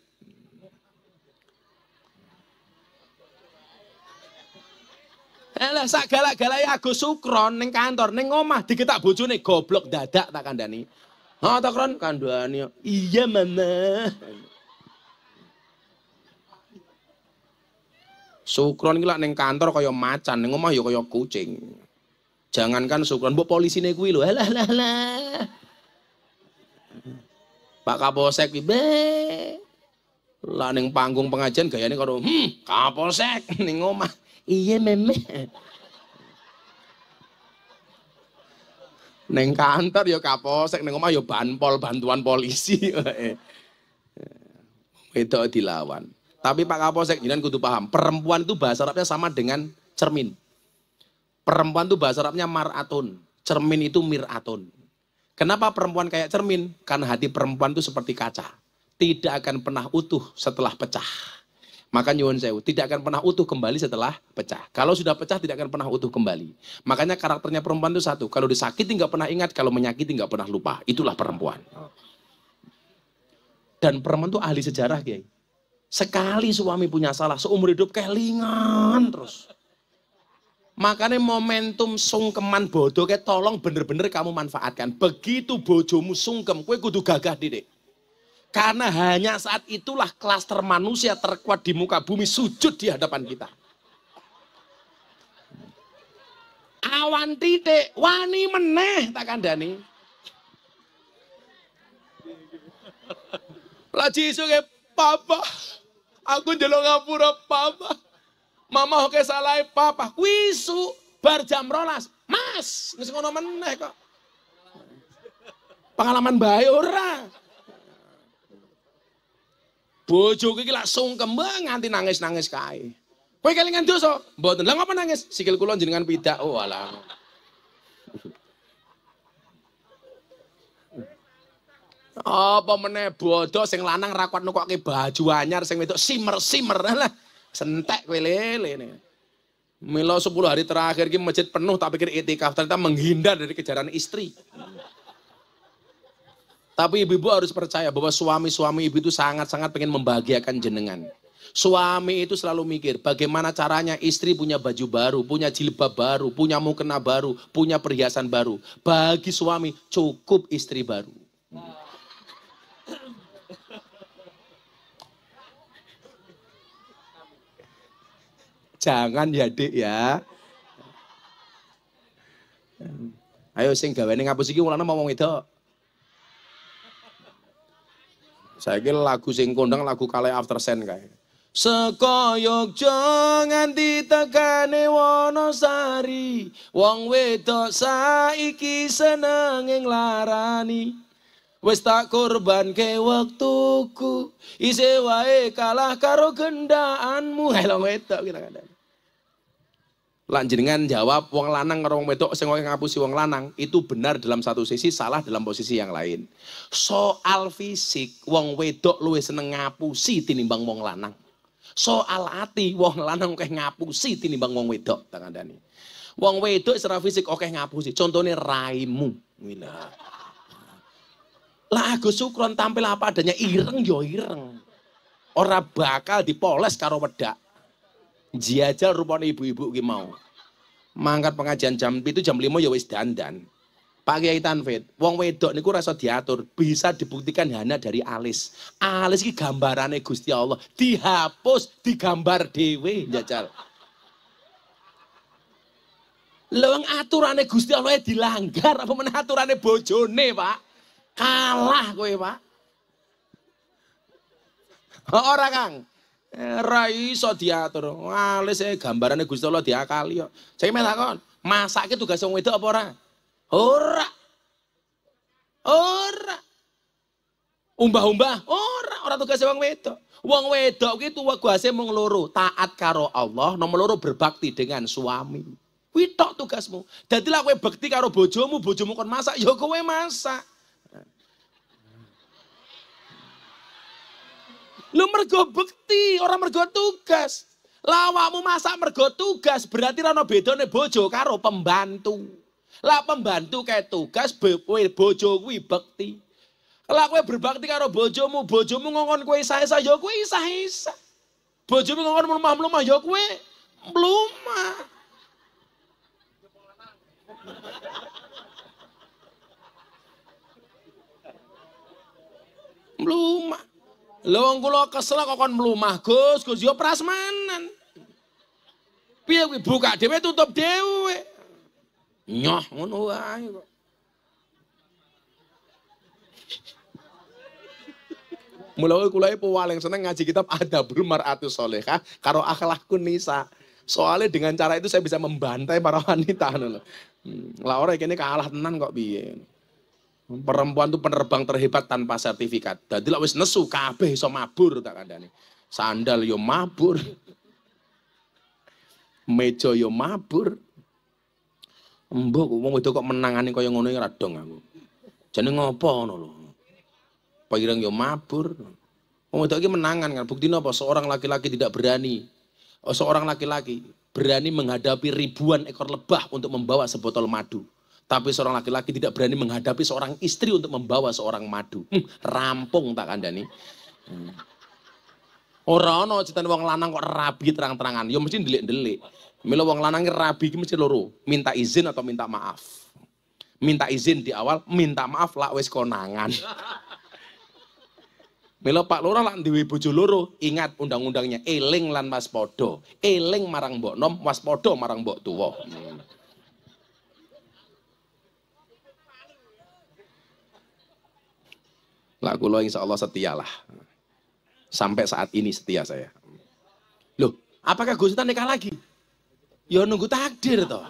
Elah sak galak ya, Agus Sukron ning kantor, ning omah diketak bojone goblok dadak tak kandhani. Ha oh, tak kron kandhani. Iya mama. Sukron iki lak ning kantor kaya macan, ning omah ya kaya kucing. Jangankan Sukron, mbok polisine kuwi lho. Alah lah lah. Pak Kapolsek be laning panggung pengajian gayane karo hmm Kapolsek [LAUGHS] ning omah iya memeh [LAUGHS] Neng kantor ya kapolsek, neng omah ya banpol, bantuan polisi. Itu [LAUGHS] dilawan. Tapi Pak Kapolsek jangan kudu paham, perempuan itu bahasa Arabnya sama dengan cermin. Perempuan itu bahasa Arabnya maratun, cermin itu miratun. Kenapa perempuan kayak cermin? Karena hati perempuan itu seperti kaca. Tidak akan pernah utuh setelah pecah. Maka nyuwun sewu, tidak akan pernah utuh kembali setelah pecah. Kalau sudah pecah tidak akan pernah utuh kembali. Makanya karakternya perempuan itu satu, kalau disakiti nggak pernah ingat, kalau menyakiti nggak pernah lupa. Itulah perempuan. Dan perempuan itu ahli sejarah, Kiai. Sekali suami punya salah, seumur hidup kelingan terus. Makanya momentum sungkeman bodoh kayak tolong bener-bener kamu manfaatkan. Begitu bojomu sungkem, kue kudu gagah didik. Karena hanya saat itulah klaster manusia terkuat di muka bumi sujud di hadapan kita. Awan titik, wani meneh tak kandani. Pelaji isu kayak, papa, aku nggak ngapura papa. Mama oke salah papa. Wisu bar jam rolas. Mas, nggak ngono meneh kok. Pengalaman bayi ora. Bojo iki langsung kembang nganti nangis-nangis kae. Kowe kelingan dosa? Mboten. Lah ngapa nangis? Sikil kula jenengan pidak. Oh alah. Apa meneh bodoh sing lanang rakwat nukok ke baju anyar sing wedok simer-simer lah. Sentek kowe lele ini. Milo 10 hari terakhir ini masjid penuh tapi pikir itikaf ternyata menghindar dari kejaran istri. Tapi ibu-ibu harus percaya bahwa suami-suami ibu itu sangat-sangat pengen membahagiakan jenengan. Suami itu selalu mikir bagaimana caranya istri punya baju baru, punya jilbab baru, punya mukena baru, punya perhiasan baru. Bagi suami cukup istri baru. Wow. Jangan ya Dik ya. Ayo sing gawane ngapus iki ulana ngomong itu. Saya kira lagu sing kondang lagu kale after send kae. Sekoyok jangan ditekani Wonosari Wong wedok saiki seneng ing larani Wis tak korban ke waktuku isewae wae kalah karo gendaanmu Helong [LAUGHS] wedok kita kadang Lan jawab wong lanang karo wong wedok sing ngapusi wong lanang itu benar dalam satu sisi, salah dalam posisi yang lain. Soal fisik wong wedok Luwes seneng ngapusi tinimbang wong lanang. Soal hati wong lanang kayak ngapusi tinimbang wong wedok tangandani. Wong wedok secara fisik oke ngapusi, contohnya raimu. Wila. Lah Agus Sukron tampil apa adanya ireng yo ya ireng. Ora bakal dipoles karo wedak jajal rupanya ibu-ibu ki mau. Mangkat pengajian jam itu jam 5 ya wis dandan. Pak Kiai Tanfit, wong wedok niku rasa diatur, bisa dibuktikan hanya dari alis. Alis ki gambarane Gusti Allah, dihapus, digambar dhewe jajal. Lewang aturannya Gusti Allah ya dilanggar apa mana aturannya bojone, Pak? Kalah kowe, Pak. Orang. Kang. Ora iso diatur. Wales e gambarane Gusti Allah diakali kok. Saya main takon, masake tugas wong wedok apa ora? Ora. Ora. Umbah-umbah, ora ora tugas wong wedok. Wong wedok kuwi tugasé mung loro, taat karo Allah, nomor loro berbakti dengan suami. Kuwi tok tugasmu. jadilah kowe bekti karo bojomu, bojomu kon masak, ya kowe masak. Lu mergo bekti, orang mergo tugas. lawamu masak mergo tugas, berarti rano bedone bojo karo pembantu. Lah pembantu kayak tugas, kowe bojo kuwi bekti. Lah kue berbakti karo bojomu, bojomu ngongkon kue isa-isa ya kowe isah isa Bojomu ngongkon mlumah-mlumah ya kue mlumah. Mlumah. Lho wong kula kesel kok kon mlumah, Gus. Gus yo prasmanan. Piye kuwi buka dhewe tutup dhewe. Nyoh ngono wae kok. Mulai kulai paling seneng ngaji kitab Adabul Mar'atus Solehah karo akhlakun nisa. Soalnya dengan cara itu saya bisa membantai para wanita. Hmm, lah orang kene kalah tenan kok biye. Hmm. Perempuan itu penerbang terhebat tanpa sertifikat. Jadi lah wis nesu kabeh iso mabur tak nih. Sandal yo mabur. Meja yo mabur. Mbok wong itu kok menangani kaya ngono ora dong aku. Jadi ngopo ngono lho. Pireng yo mabur. Wong itu iki menangan kan bukti apa seorang laki-laki tidak berani. Oh, seorang laki-laki berani menghadapi ribuan ekor lebah untuk membawa sebotol madu. Tapi seorang laki-laki tidak berani menghadapi seorang istri untuk membawa seorang madu. Hmm, rampung tak kandani. Hmm. Orang ana cerita wong lanang kok rabi terang-terangan. Yo ya mesti delik-delik. Melo wong lanang rabi iki mesti loro, minta izin atau minta maaf. Minta izin di awal, minta maaf lak wis konangan. [LAUGHS] Melo Pak Lurah lak duwe bojo loro, ingat undang-undangnya eling lan waspada. Eling marang mbok nom, waspada marang mbok tuwa. Hmm. Lah kula insyaallah lah Sampai saat ini setia saya. Loh, apakah Gusitan nikah lagi? Ya nunggu takdir toh.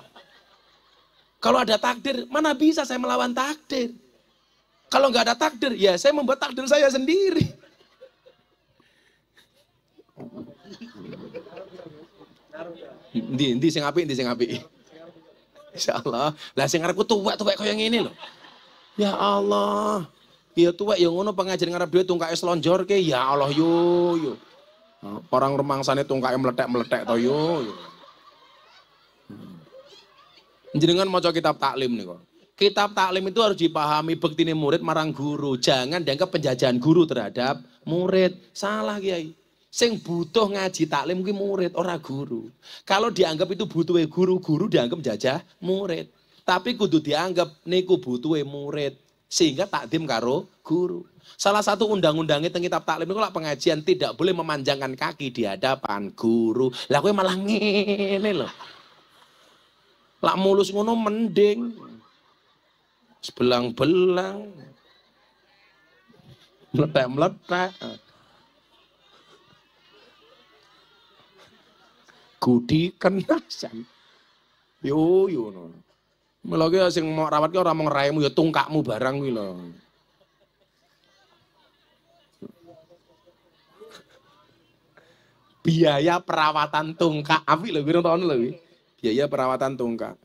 Kalau ada takdir, mana bisa saya melawan takdir? Kalau nggak ada takdir, ya saya membuat takdir saya sendiri. Di, di sing apik, di sing apik. Insya Allah. Lah sing aku tuwek tuwek yang ini loh. Ya Allah. Piye tuwek ya ngono pengajian ngarep dhewe tungkae ke ya Allah yo yo. Orang sana tungkae meletek-meletek to yo yo. Jenengan maca kitab taklim nih kok. Kitab taklim itu harus dipahami bektine murid marang guru. Jangan dianggap penjajahan guru terhadap murid. Salah Kiai. Sing butuh ngaji taklim kuwi murid ora guru. Kalau dianggap itu butuhe guru, guru dianggap jajah murid. Tapi kudu dianggap niku butuhe murid sehingga takdim karo guru. Salah satu undang-undangnya tentang kitab taklim itu kalau pengajian tidak boleh memanjangkan kaki di hadapan guru. Lah kowe malah ngene loh. Lah mulus ngono mending. Sebelang-belang. Meletak-meletak. Gudi kenasan. Yo yo no. Mula ya, ki sing mau rawat ki ora mung raimu ya tungkakmu barang kuwi lho. biaya perawatan tungkak api lho kira tahun lho biaya perawatan tungkak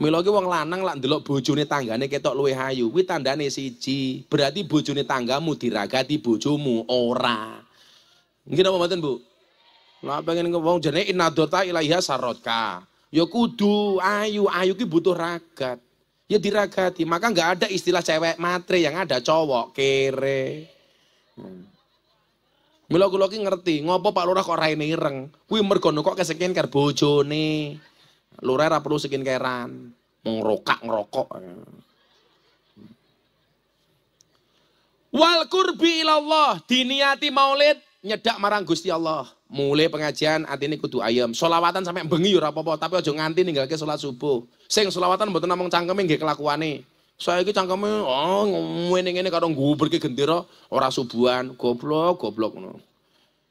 Mula ki wong lanang lak ndelok bojone tanggane ketok luwe ayu kuwi tandane siji berarti bojone tanggamu diragati bojomu ora Nggih napa mboten Bu Lah pengen wong jenenge inadota ilaiha sarotka Ya kudu ayu, ayu ki butuh ragat. Ya diragati, maka nggak ada istilah cewek matre yang ada cowok kere. Hmm. Mula kula ki ngerti, ngopo Pak Lurah kok raine ireng? Kuwi mergo kok kesekian karo bojone. Lurah ra perlu sekin keran, ngrokak ngrokok. Wal kurbi ilallah, diniati maulid nyedak marang Gusti Allah mulai pengajian ini kudu ayam Solawatan sampai bengi ya, ora apa-apa, tapi aja nganti ke sholat subuh. Sing solawatan mboten namung cangkeme nggih kelakuane. Saiki cangkeme oh ngene ngene karo nguberke gendera ora subuhan, goblok goblok ngono.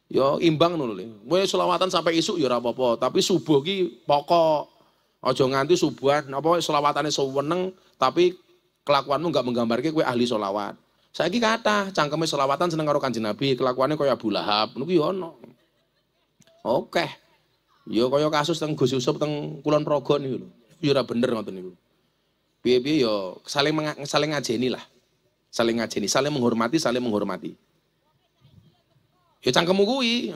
yo imbang ngono lho. Kowe solawatan sampai isuk ya ora apa-apa, tapi subuh ki pokok. Aja nganti subuhan, apa solawatane seweneng tapi kelakuanmu enggak menggambarke kowe ahli solawat. Saiki kata cangkeme solawatan seneng karo Kanjeng Nabi, kelakuane kaya Abu Lahab, niku ya ono. Oke. Okay. Yo kaya kasus teng Gus Yusuf teng Kulon Progo niku lho. Yo ora bener ngoten niku. Piye-piye yo saling saling ngajeni lah. Saling ngajeni, saling menghormati, saling menghormati. Yo cangkemmu kuwi.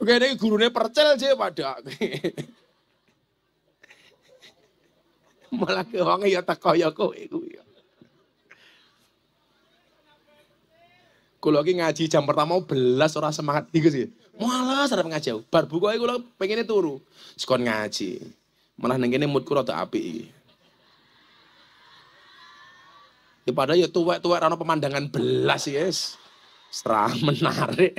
Oke, ini gurunya percel aja pada malaki wong ya tak ya kowe kuwi. Kulo lagi ngaji jam pertama belas orang semangat iki sih. Males arep ngaji. Bar buku ae kula pengine turu. Sekon ngaji. Malah ning kene moodku rada apik iki. Ya padahal ya tuwek-tuwek ana pemandangan belas yes. Serah menarik.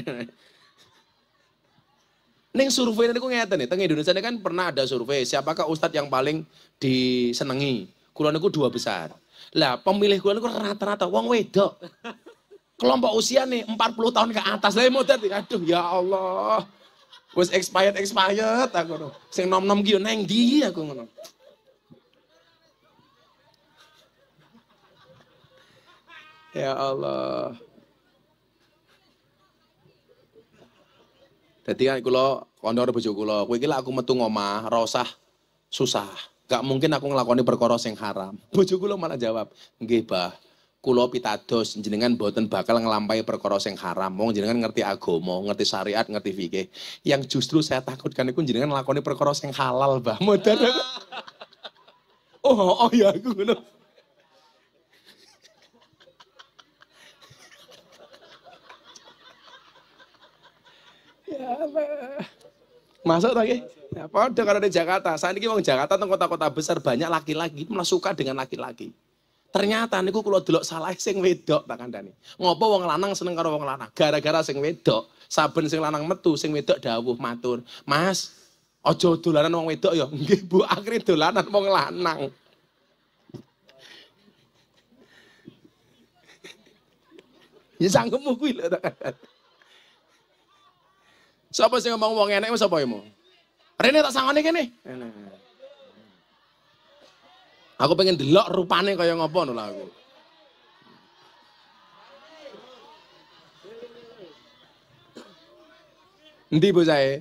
Neng survei nanti gue ngeliatan nih, tengah Indonesia ini kan pernah ada survei, siapakah ustadz yang paling disenangi? Kulon niku dua besar. Lah, pemilih kulon niku rata-rata uang wedok. Kelompok usia nih 40 tahun ke atas. Lah mau tadi, aduh ya Allah. Wes expired expired aku tuh Sing nom-nom gitu neng di aku ngono. Ya Allah. Jadi kan kula kondor bojo kula, kowe iki aku metu ngomah rosah susah. Gak mungkin aku nglakoni perkara yang haram. [LAUGHS] baju kulo malah jawab, "Nggih, Bah. kulo pitados jenengan boten bakal ngelampai perkara yang haram. Wong jenengan ngerti agama, ngerti syariat, ngerti fikih. Yang justru saya takutkan iku jenengan nglakoni perkara yang halal, Bah. modern. [LAUGHS] Oh, oh, oh ya aku ngono. Masuk lagi? Apa ya, udah karena di Jakarta, Saya ini orang Jakarta atau kota-kota besar banyak laki-laki malah suka dengan laki-laki. Ternyata niku kalau delok salah sing wedok tak kandani. Ngopo wong lanang seneng karo wong lanang? Gara-gara sing wedok, saben sing lanang metu, sing wedok dawuh matur, "Mas, ojo dolanan wong wedok ya." Nggih, Bu, akhire dolanan wong lanang. Ya sanggup kuwi lho tak kandani siapa sih ngomong enak? enek sapa mau? Rene tak nih kene. Aku pengen delok rupane kaya ngopo lho aku. Nanti Bu saya?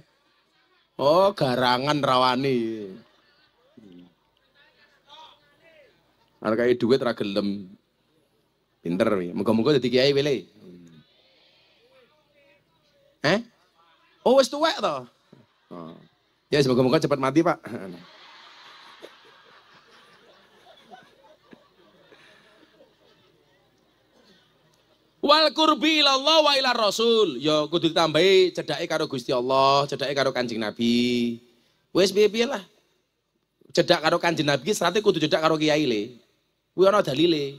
Oh, garangan rawani. Hargai duit ragelem, Pinter. moga-moga jadi kiai beli, hmm. Eh? Oh wis tuwek toh. Oh. Ya semoga-moga cepat mati, Pak. Wal kurbi ilallah wa ila rasul. Ya kudu ditambahi cedake karo Gusti Allah, cedake karo Kanjeng Nabi. Wis piye-piye lah. Cedak karo Kanjeng Nabi ki serate kudu cedak karo kiai le. Kuwi ana dalile.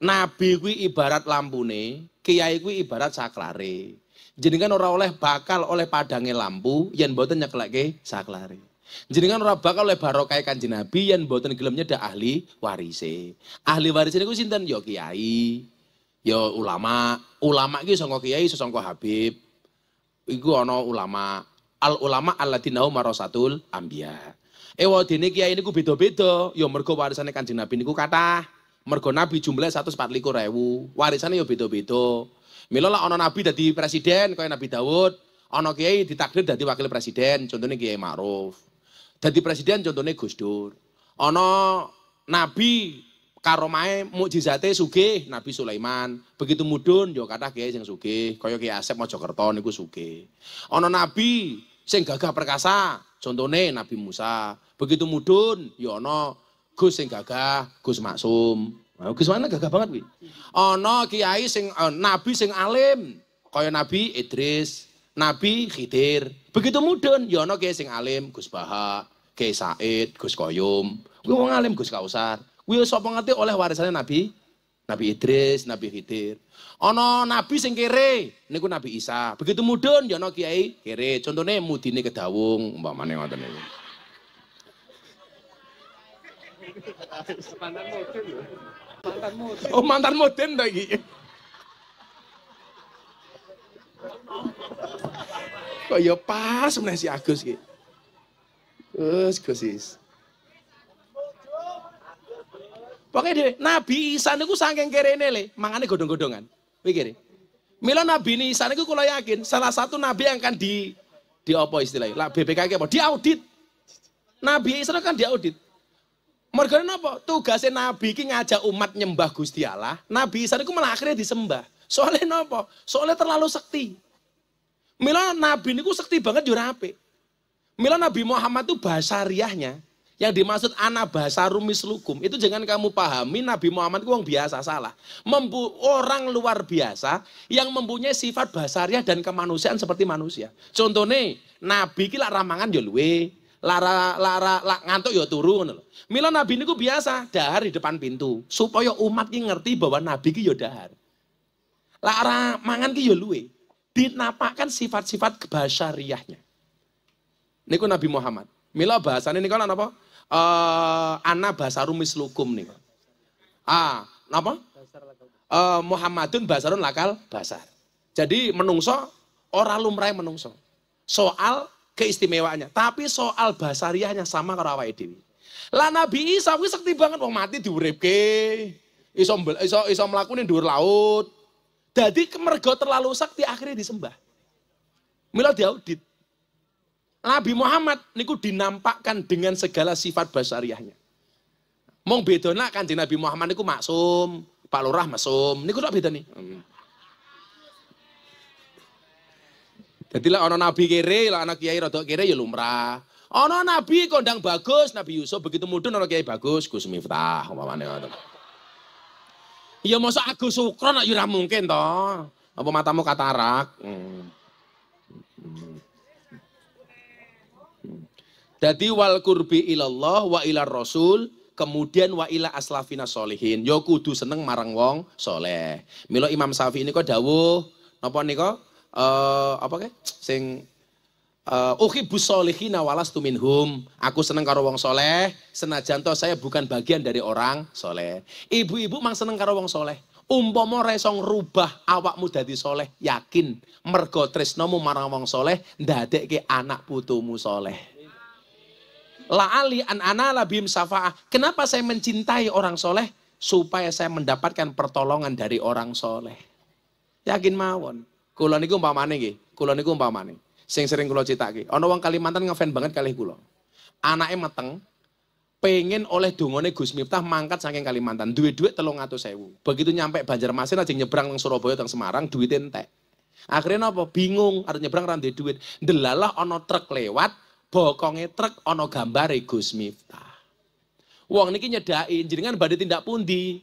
Nabi kuwi ibarat lampune, kiai kuwi ibarat saklare jenengan ora oleh bakal oleh padangnya lampu yang yen mboten ke saklari. Jenengan ora bakal oleh barokah kanji Nabi yang mboten gelem ada ahli warise. Ahli warise niku sinten? Yo ya kiai, yo ya ulama. Ulama iki saka kiai, saka habib. Iku ana ulama. Al ulama alladzina hum marasatul anbiya. Ewa eh, dene kiai niku beda-beda, yo ya mergo warisane kanji Nabi niku kata Mergo Nabi satu jumlahe 144.000, warisane ya beda-beda. Mila lah ono nabi dadi presiden kaya Nabi Dawud, ono kiai ditakdir dadi wakil presiden, contohnya Kiai Ma'ruf. Dadi presiden contohnya Gus Dur. Ono nabi karomai mae mukjizate sugih Nabi Sulaiman. Begitu mudun yo kata kiai sing suge kaya Kiai Asep mau Mojokerto niku suge Ono nabi sing gagah perkasa, contohnya Nabi Musa. Begitu mudun yo ono Gus sing gagah, Gus Maksum. Nah, Gus mana gagah banget kuwi. Ana kiai sing uh, nabi sing alim, kaya Nabi Idris, Nabi Khidir. Begitu mudun ya ana kiai sing alim, Gus Baha, Kiai Said, Gus Koyum. Kuwi wong alim Gus Kausar. Kuwi sapa ngerti oleh warisannya Nabi Nabi Idris, Nabi Khidir. Ana nabi sing kere, niku Nabi Isa. Begitu mudun ya ana kiai kere. Contone mudine kedawung, umpamane ngoten niku. Sepanjang mungkin ya. Mantan Oh mantan mudin lagi. Kok ya pas meneh si Agus iki. Gus Gusis. Pokoke deh, Nabi Isa niku saking ini le, mangane godong-godongan. Pikir. Mila Nabi Isa niku kula yakin salah satu nabi yang akan di di apa istilahnya? Lah BPKG apa? Diaudit. Nabi Isa kan diaudit. Mergo apa? Tugasnya nabi ini ngajak umat nyembah Gusti Allah. Nabi Isa itu malah akhirnya disembah. Soalnya apa? Soalnya terlalu sakti. Mila nabi ini sekti banget juga rapi. Mila Nabi Muhammad itu bahasa riahnya yang dimaksud anak bahasa rumis lukum itu jangan kamu pahami Nabi Muhammad itu orang biasa salah Membu orang luar biasa yang mempunyai sifat bahasa riah dan kemanusiaan seperti manusia contohnya Nabi ini ramangan ya luwe lara lara la, ngantuk ya turu ngono lho. Mila nabi niku biasa dahar di depan pintu supaya umat ki ngerti bahwa nabi ki ya dahar. Lara mangan ki ya luwe. Dinapakan sifat-sifat kebasyariahnya. Niku Nabi Muhammad. Mila bahasane niku ana apa? Eh ana basarum mislukum niku. Ah, napa? Uh, Muhammadun basarun lakal basar. Jadi menungso ora lumrahe menungso. Soal keistimewaannya. Tapi soal basariahnya sama karo awake dhewe. Lah Nabi Isa kuwi sekti banget mau mati diuripke. Iso iso iso mlakune dhuwur laut. Jadi mergo terlalu sakti akhirnya disembah. Mila diaudit. Nabi Muhammad niku dinampakkan dengan segala sifat basariahnya. Mong bedona di Nabi Muhammad niku maksum, Pak Lurah maksum. Niku tak beda nih. Hmm. Jadi lah ono nabi kere, lah anak kiai rodok kere ya lumrah. Ono nabi kondang bagus, Nabi Yusuf begitu mudun ono kiai bagus, Gus Miftah umpamane ngono. Ya masa Agus Sukron nak ya mungkin toh. Apa matamu katarak? Hmm. Jadi wal kurbi ilallah wa ilar rasul kemudian wa ila aslafina solihin. Yo ya kudu seneng marang wong soleh. Milo Imam Syafi'i ini kok dawuh napa niko uh, apa kayak sing uh, uhi solihina walastu minhum. Aku seneng karo wong soleh, senajan to saya bukan bagian dari orang soleh. Ibu-ibu mang seneng karo wong soleh. Umpomo resong rubah awakmu dadi soleh, yakin mergo tresnomu marang wong soleh, ke anak putumu soleh. La'ali an labim bim safa'ah. Kenapa saya mencintai orang soleh? Supaya saya mendapatkan pertolongan dari orang soleh. Yakin mawon. Kulo niku umpamane nggih, Kulo niku umpamane. Sing sering kulo citake, ana wong Kalimantan ngefan banget kali kulo. Anake meteng, pengen oleh dungone Gus Miftah mangkat saking Kalimantan. Duit-duit telung atau sewu. Begitu nyampe Banjarmasin aja nyebrang nang Surabaya teng Semarang duit entek. Akhirnya apa? Bingung, harus nyebrang rantai duit. Delalah ono truk lewat, bokongnya truk ono gambare Gus Miftah. Wong niki jadi kan badai tindak pundi?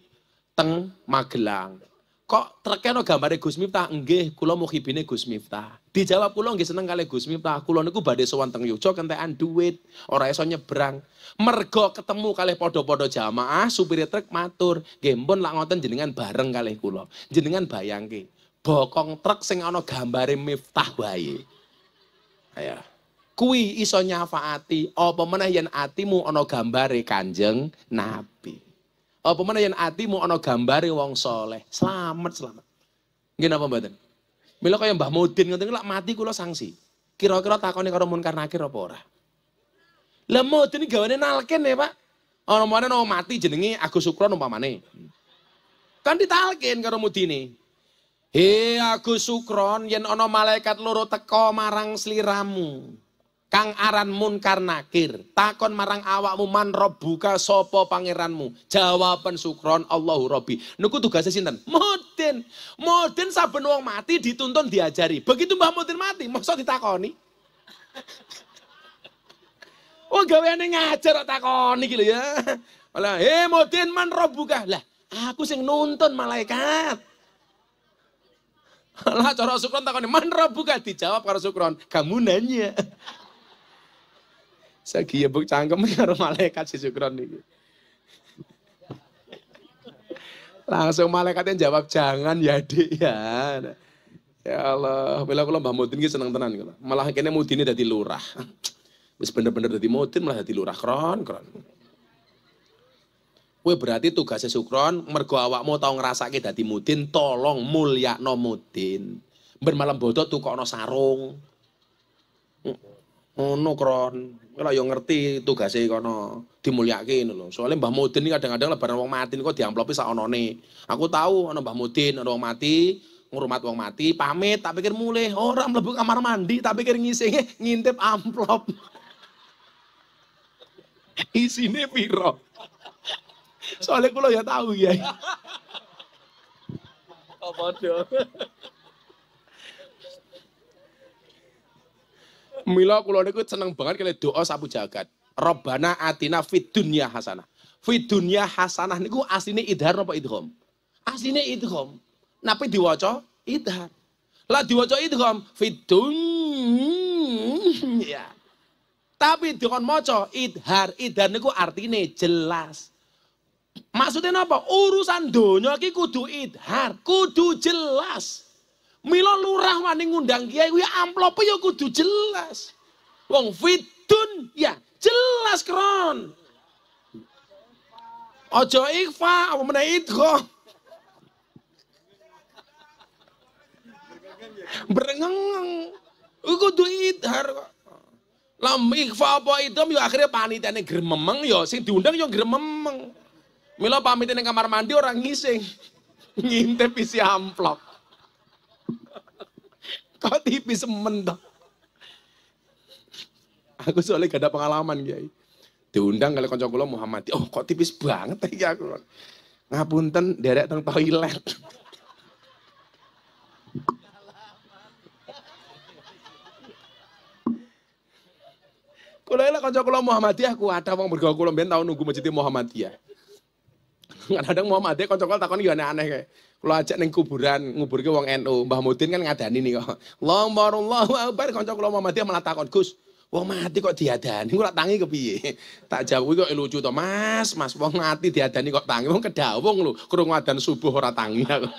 Teng Magelang kok terkena gambare Gus Miftah? Nggih, kula muhibine Gus Miftah. Dijawab kula nggih seneng kali Gus Miftah. Kula niku badhe sowan teng Yogyakarta kentekan duit, ora iso nyebrang. Mergo ketemu kali podo podo jamaah, supir truk matur, nggih mbon lak ngoten jenengan bareng kali kula. Jenengan bayangke, bokong truk sing ana gambare Miftah wae. Ayo. Kuwi iso nyafaati apa meneh yen atimu ana gambare Kanjeng Nabi. Apa mana yang mau ana gambari wong soleh, selamat selamat. Nggih napa mboten? Mila kaya Mbah Mudin ngoten lak mati kula sanksi. Kira-kira takone karo munkar nakir apa ora? Lah Mudin gawane nalken ya, Pak. Ono mana no mati jenenge Agus Sukron umpamane. Kan ditalkin karo mudine. He Agus Sukron yen ono malaikat loro teko marang sliramu. Kang aran munkar nakir. Takon marang awakmu man robuka sopo pangeranmu. Jawaban sukron Allahu Robbi. Nuku tugasnya sinten? modin modin saben wong mati dituntun diajari. Begitu Mbah Modin mati, maksud ditakoni? [LAUGHS] oh gaweane ngajar ajar takoni gitu ya. Malah, "He modin man robuka. Lah, aku sing nuntun malaikat. Lah cara sukron takoni, "Man robuka. Dijawab karo sukron, "Kamu nanya." Segi yebuk cangkem [LAUGHS] ya karo malaikat si Sukron nih. Langsung malaikatnya jawab jangan ya dek ya. Ya Allah, bila kalau Mbah Mudin ki seneng tenang. kula. Malah Mudin ini jadi lurah. Terus [LAUGHS] bener-bener jadi mudin malah jadi lurah kron kron. Kowe berarti tugasnya Sukron mergo awakmu tau kita, jadi mudin tolong mulia, no mudin. bodoh tuh kok no sarung. Ngono kron. Kalau yang ngerti tugasnya kono dimulyake ngono lho. Soale Mbah Mudin ini kadang-kadang lebaran wong mati niku diamplopi sak onone. Aku tahu ana Mbah Mudin ana wong mati, ngurmat wong mati, pamit tak pikir mulih, orang lebur kamar mandi, tak pikir ngisinge [LAUGHS] ngintip amplop. [LAUGHS] isinya piro? Soalnya kula ya tahu ya. Apa Mila kula niku seneng banget kali doa sapu jagat. Robbana atina fid dunya hasanah. Fid dunya hasanah niku asline idhar apa idgham? Asline idgham. Napa diwaca idhar. Lah diwaca idgham fid dunya. Ya. Tapi dikon maca idhar, idhar niku artine jelas. Maksudnya apa? Urusan donya iki kudu idhar, kudu jelas. Mila lurah wani ngundang kiai kuwi ya amplope ya kudu jelas. Wong fitun ya jelas kron. Ojo ikfa apa meneh Berengeng, Berengeng. Kudu idhar kok. Lam ikfa apa itu? ya akhirnya panitiane gremeng ya sing diundang ya gremeng. Mila pamit kamar mandi orang ngising. [LAUGHS] Ngintip isi amplop. [LAUGHS] Kok tipis mentok. Aku soalnya gak ada pengalaman Kiai. Diundang kali kanca kula Muhammad. Oh, kok tipis banget iki aku. Ngapunten derek teng toilet. Kula elek kanca kula Muhammadiyah ku ada wong bergaul kula ben tau nunggu masjid Muhammadiyah. [LAUGHS] Kadang-kadang mati kanca-kanca takon yo aneh-aneh kae. Kula ajak neng kuburan ke uang NU, Mbah Mudin kan ngadani nih kok. [LAUGHS] Allahu Akbar, Allahu Akbar kalau mau mati malah takon, "Gus, wong mati kok diadani, kula tangi piye? [LAUGHS] Tak jawab kok lucu to, "Mas, Mas, wong mati diadani kok tangi, wong kedawung lu, krungu adzan subuh ora tangi aku."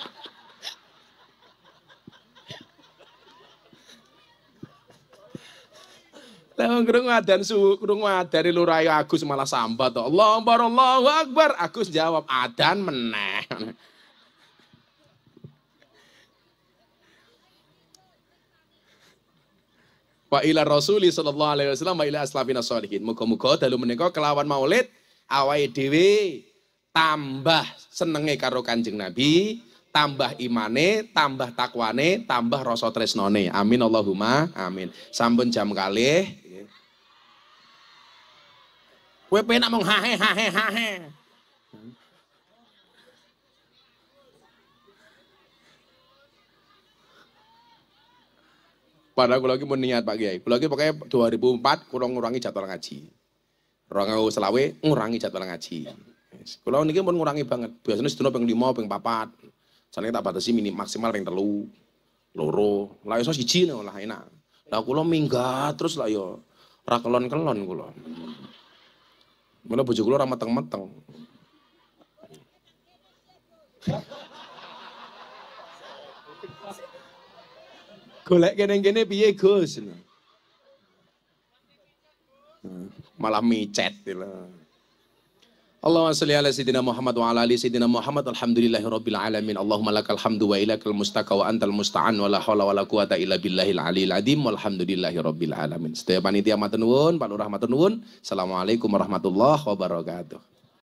Tahu kerung adan su kerung dari lurayu Agus malah sambat to. Allah Akbar Allahu Akbar. Agus jawab adan meneh. [LAUGHS] Wa ila Rasuli sallallahu alaihi wasallam wa ila aslafina sholihin. Muga-muga dalu menika kelawan Maulid Awai dhewe tambah senenge karo Kanjeng Nabi, tambah imane, tambah takwane, tambah rasa tresnone. Amin Allahumma amin. Sampun jam kalih Kue penak mong hahe hahe hahe. Padahal kalau lagi mau niat Pak Kiai. Kalau lagi pakai 2004 kurang ngurangi jadwal ngaji. Rongau selawe ngurangi jadwal ngaji. Kalau niki mau ngurangi banget. Biasanya setuju peng lima, peng papat. Soalnya tak batasi minim maksimal peng 3. Loro. Lah iso siji lah enak. Lah kalau minggat terus lah yo. rakelon kelon kalau. Mana bojo kula ora mateng, mateng Golek kene-kene piye, Gus? Nah. Malah micet lho. Allahumma salli ala sayyidina Muhammad wa ala ali sayyidina Muhammad alhamdulillahi rabbil alamin Allahumma lakal hamdu wa ilakal mustaqa wa antal musta'an wa la hawla wa la quwata illa billahil aliyil adzim walhamdulillahi rabbil alamin Setiap panitia matur nuwun Pak Lurah matur nuwun Assalamualaikum warahmatullahi wabarakatuh